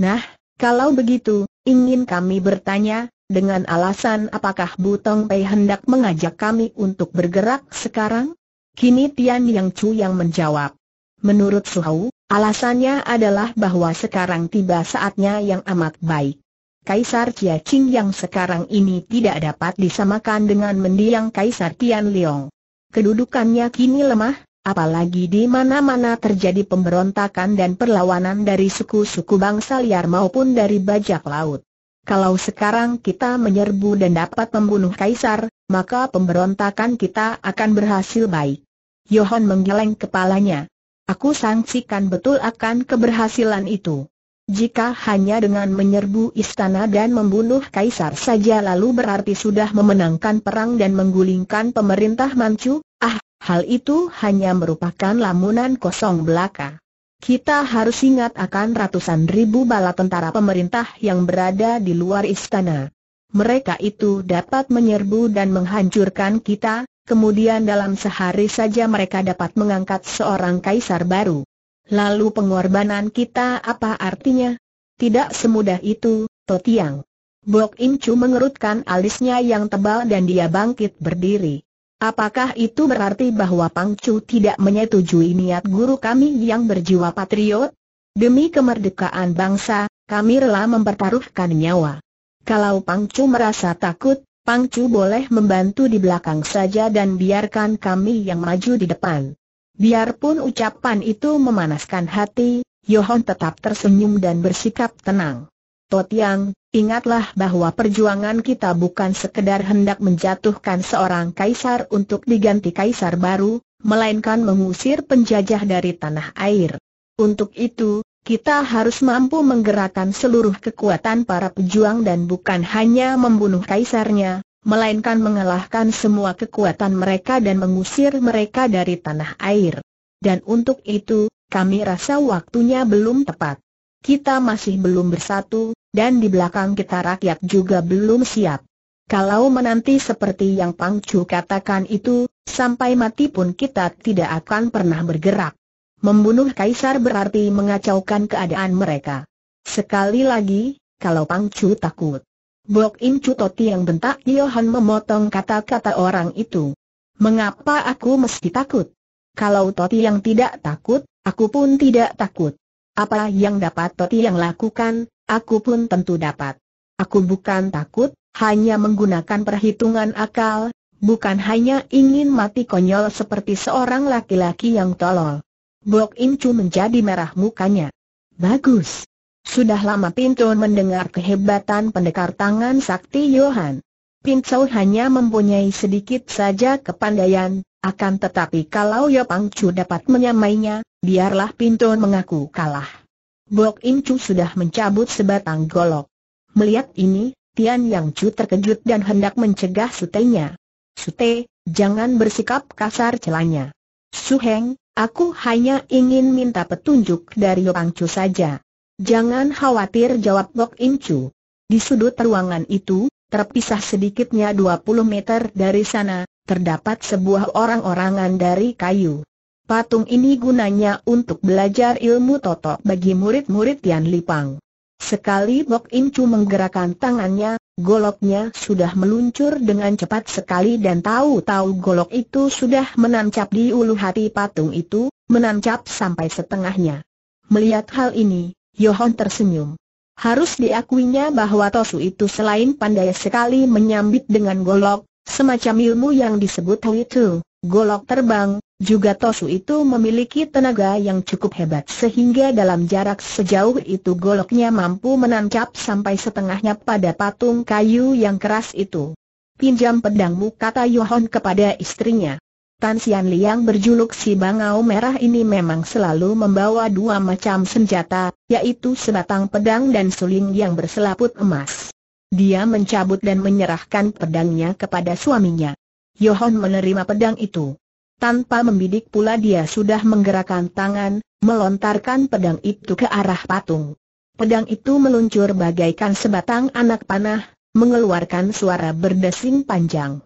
Nah, kalau begitu, ingin kami bertanya, dengan alasan apakah Butong Pei hendak mengajak kami untuk bergerak sekarang? Kini Tian Yang Chu yang menjawab. Menurut Suhau, alasannya adalah bahwa sekarang tiba saatnya yang amat baik. Kaisar Chia Qing yang sekarang ini tidak dapat disamakan dengan mendiang Kaisar Tian Liong. Kedudukannya kini lemah, apalagi di mana-mana terjadi pemberontakan dan perlawanan dari suku-suku bangsa liar maupun dari bajak laut. Kalau sekarang kita menyerbu dan dapat membunuh Kaisar, maka pemberontakan kita akan berhasil baik. Yohan menggeleng kepalanya. Aku sangsikan betul akan keberhasilan itu. Jika hanya dengan menyerbu istana dan membunuh kaisar saja lalu berarti sudah memenangkan perang dan menggulingkan pemerintah Manchu, ah, hal itu hanya merupakan lamunan kosong belaka. Kita harus ingat akan ratusan ribu bala tentara pemerintah yang berada di luar istana. Mereka itu dapat menyerbu dan menghancurkan kita, kemudian dalam sehari saja mereka dapat mengangkat seorang kaisar baru. Lalu pengorbanan kita apa artinya? Tidak semudah itu, Totiang. Bok Im Chu mengerutkan alisnya yang tebal dan dia bangkit berdiri. Apakah itu berarti bahwa Pangcu tidak menyetujui niat guru kami yang berjiwa patriot? Demi kemerdekaan bangsa, kami rela mempertaruhkan nyawa. Kalau Pangcu merasa takut, Pangcu boleh membantu di belakang saja dan biarkan kami yang maju di depan. Biarpun ucapan itu memanaskan hati, Yohon tetap tersenyum dan bersikap tenang. Totiang, ingatlah bahwa perjuangan kita bukan sekedar hendak menjatuhkan seorang kaisar untuk diganti kaisar baru, melainkan mengusir penjajah dari tanah air. Untuk itu, kita harus mampu menggerakkan seluruh kekuatan para pejuang dan bukan hanya membunuh kaisarnya, melainkan mengalahkan semua kekuatan mereka dan mengusir mereka dari tanah air. Dan untuk itu, kami rasa waktunya belum tepat. Kita masih belum bersatu, dan di belakang kita rakyat juga belum siap. Kalau menanti seperti yang Pangcu katakan itu, sampai mati pun kita tidak akan pernah bergerak. Membunuh kaisar berarti mengacaukan keadaan mereka. Sekali lagi, kalau Pangcu takut. Bok Im Totti yang bentak Yohan memotong kata-kata orang itu. Mengapa aku mesti takut? Kalau Toti yang tidak takut, aku pun tidak takut. Apa yang dapat Toti yang lakukan, Aku pun tentu dapat. Aku bukan takut, hanya menggunakan perhitungan akal, bukan hanya ingin mati konyol seperti seorang laki-laki yang tolol. Bok Im Chu menjadi merah mukanya. Bagus. Sudah lama Pinto mendengar kehebatan pendekar tangan sakti Yohan. Pinto hanya mempunyai sedikit saja kepandaian, akan tetapi kalau Yopang Chu dapat menyamainya, biarlah Pinto mengaku kalah. Bok Im Chu sudah mencabut sebatang golok. Melihat ini, Tian Yang Chu terkejut dan hendak mencegah sutenya. Sute, jangan bersikap kasar celanya. Suheng, aku hanya ingin minta petunjuk dari Yopang Chu saja. Jangan khawatir jawab Bok Im Chu. Di sudut ruangan itu, terpisah sedikitnya 20 meter dari sana, terdapat sebuah orang-orangan dari kayu. Patung ini gunanya untuk belajar ilmu toto bagi murid-murid Tian Lipang. Sekali Bok Im Chu menggerakkan tangannya, goloknya sudah meluncur dengan cepat sekali dan tahu-tahu golok itu sudah menancap di ulu hati patung itu, menancap sampai setengahnya. Melihat hal ini, Yohon tersenyum. Harus diakuinya bahwa Tosu itu selain pandai sekali menyambit dengan golok, semacam ilmu yang disebut Tu, golok terbang, juga Tosu itu memiliki tenaga yang cukup hebat sehingga dalam jarak sejauh itu goloknya mampu menancap sampai setengahnya pada patung kayu yang keras itu. Pinjam pedangmu kata Yohon kepada istrinya. Tan Sian Liang berjuluk si Bangau Merah ini memang selalu membawa dua macam senjata, yaitu sebatang pedang dan suling yang berselaput emas. Dia mencabut dan menyerahkan pedangnya kepada suaminya. Yohon menerima pedang itu. Tanpa membidik pula dia sudah menggerakkan tangan, melontarkan pedang itu ke arah patung. Pedang itu meluncur bagaikan sebatang anak panah, mengeluarkan suara berdesing panjang.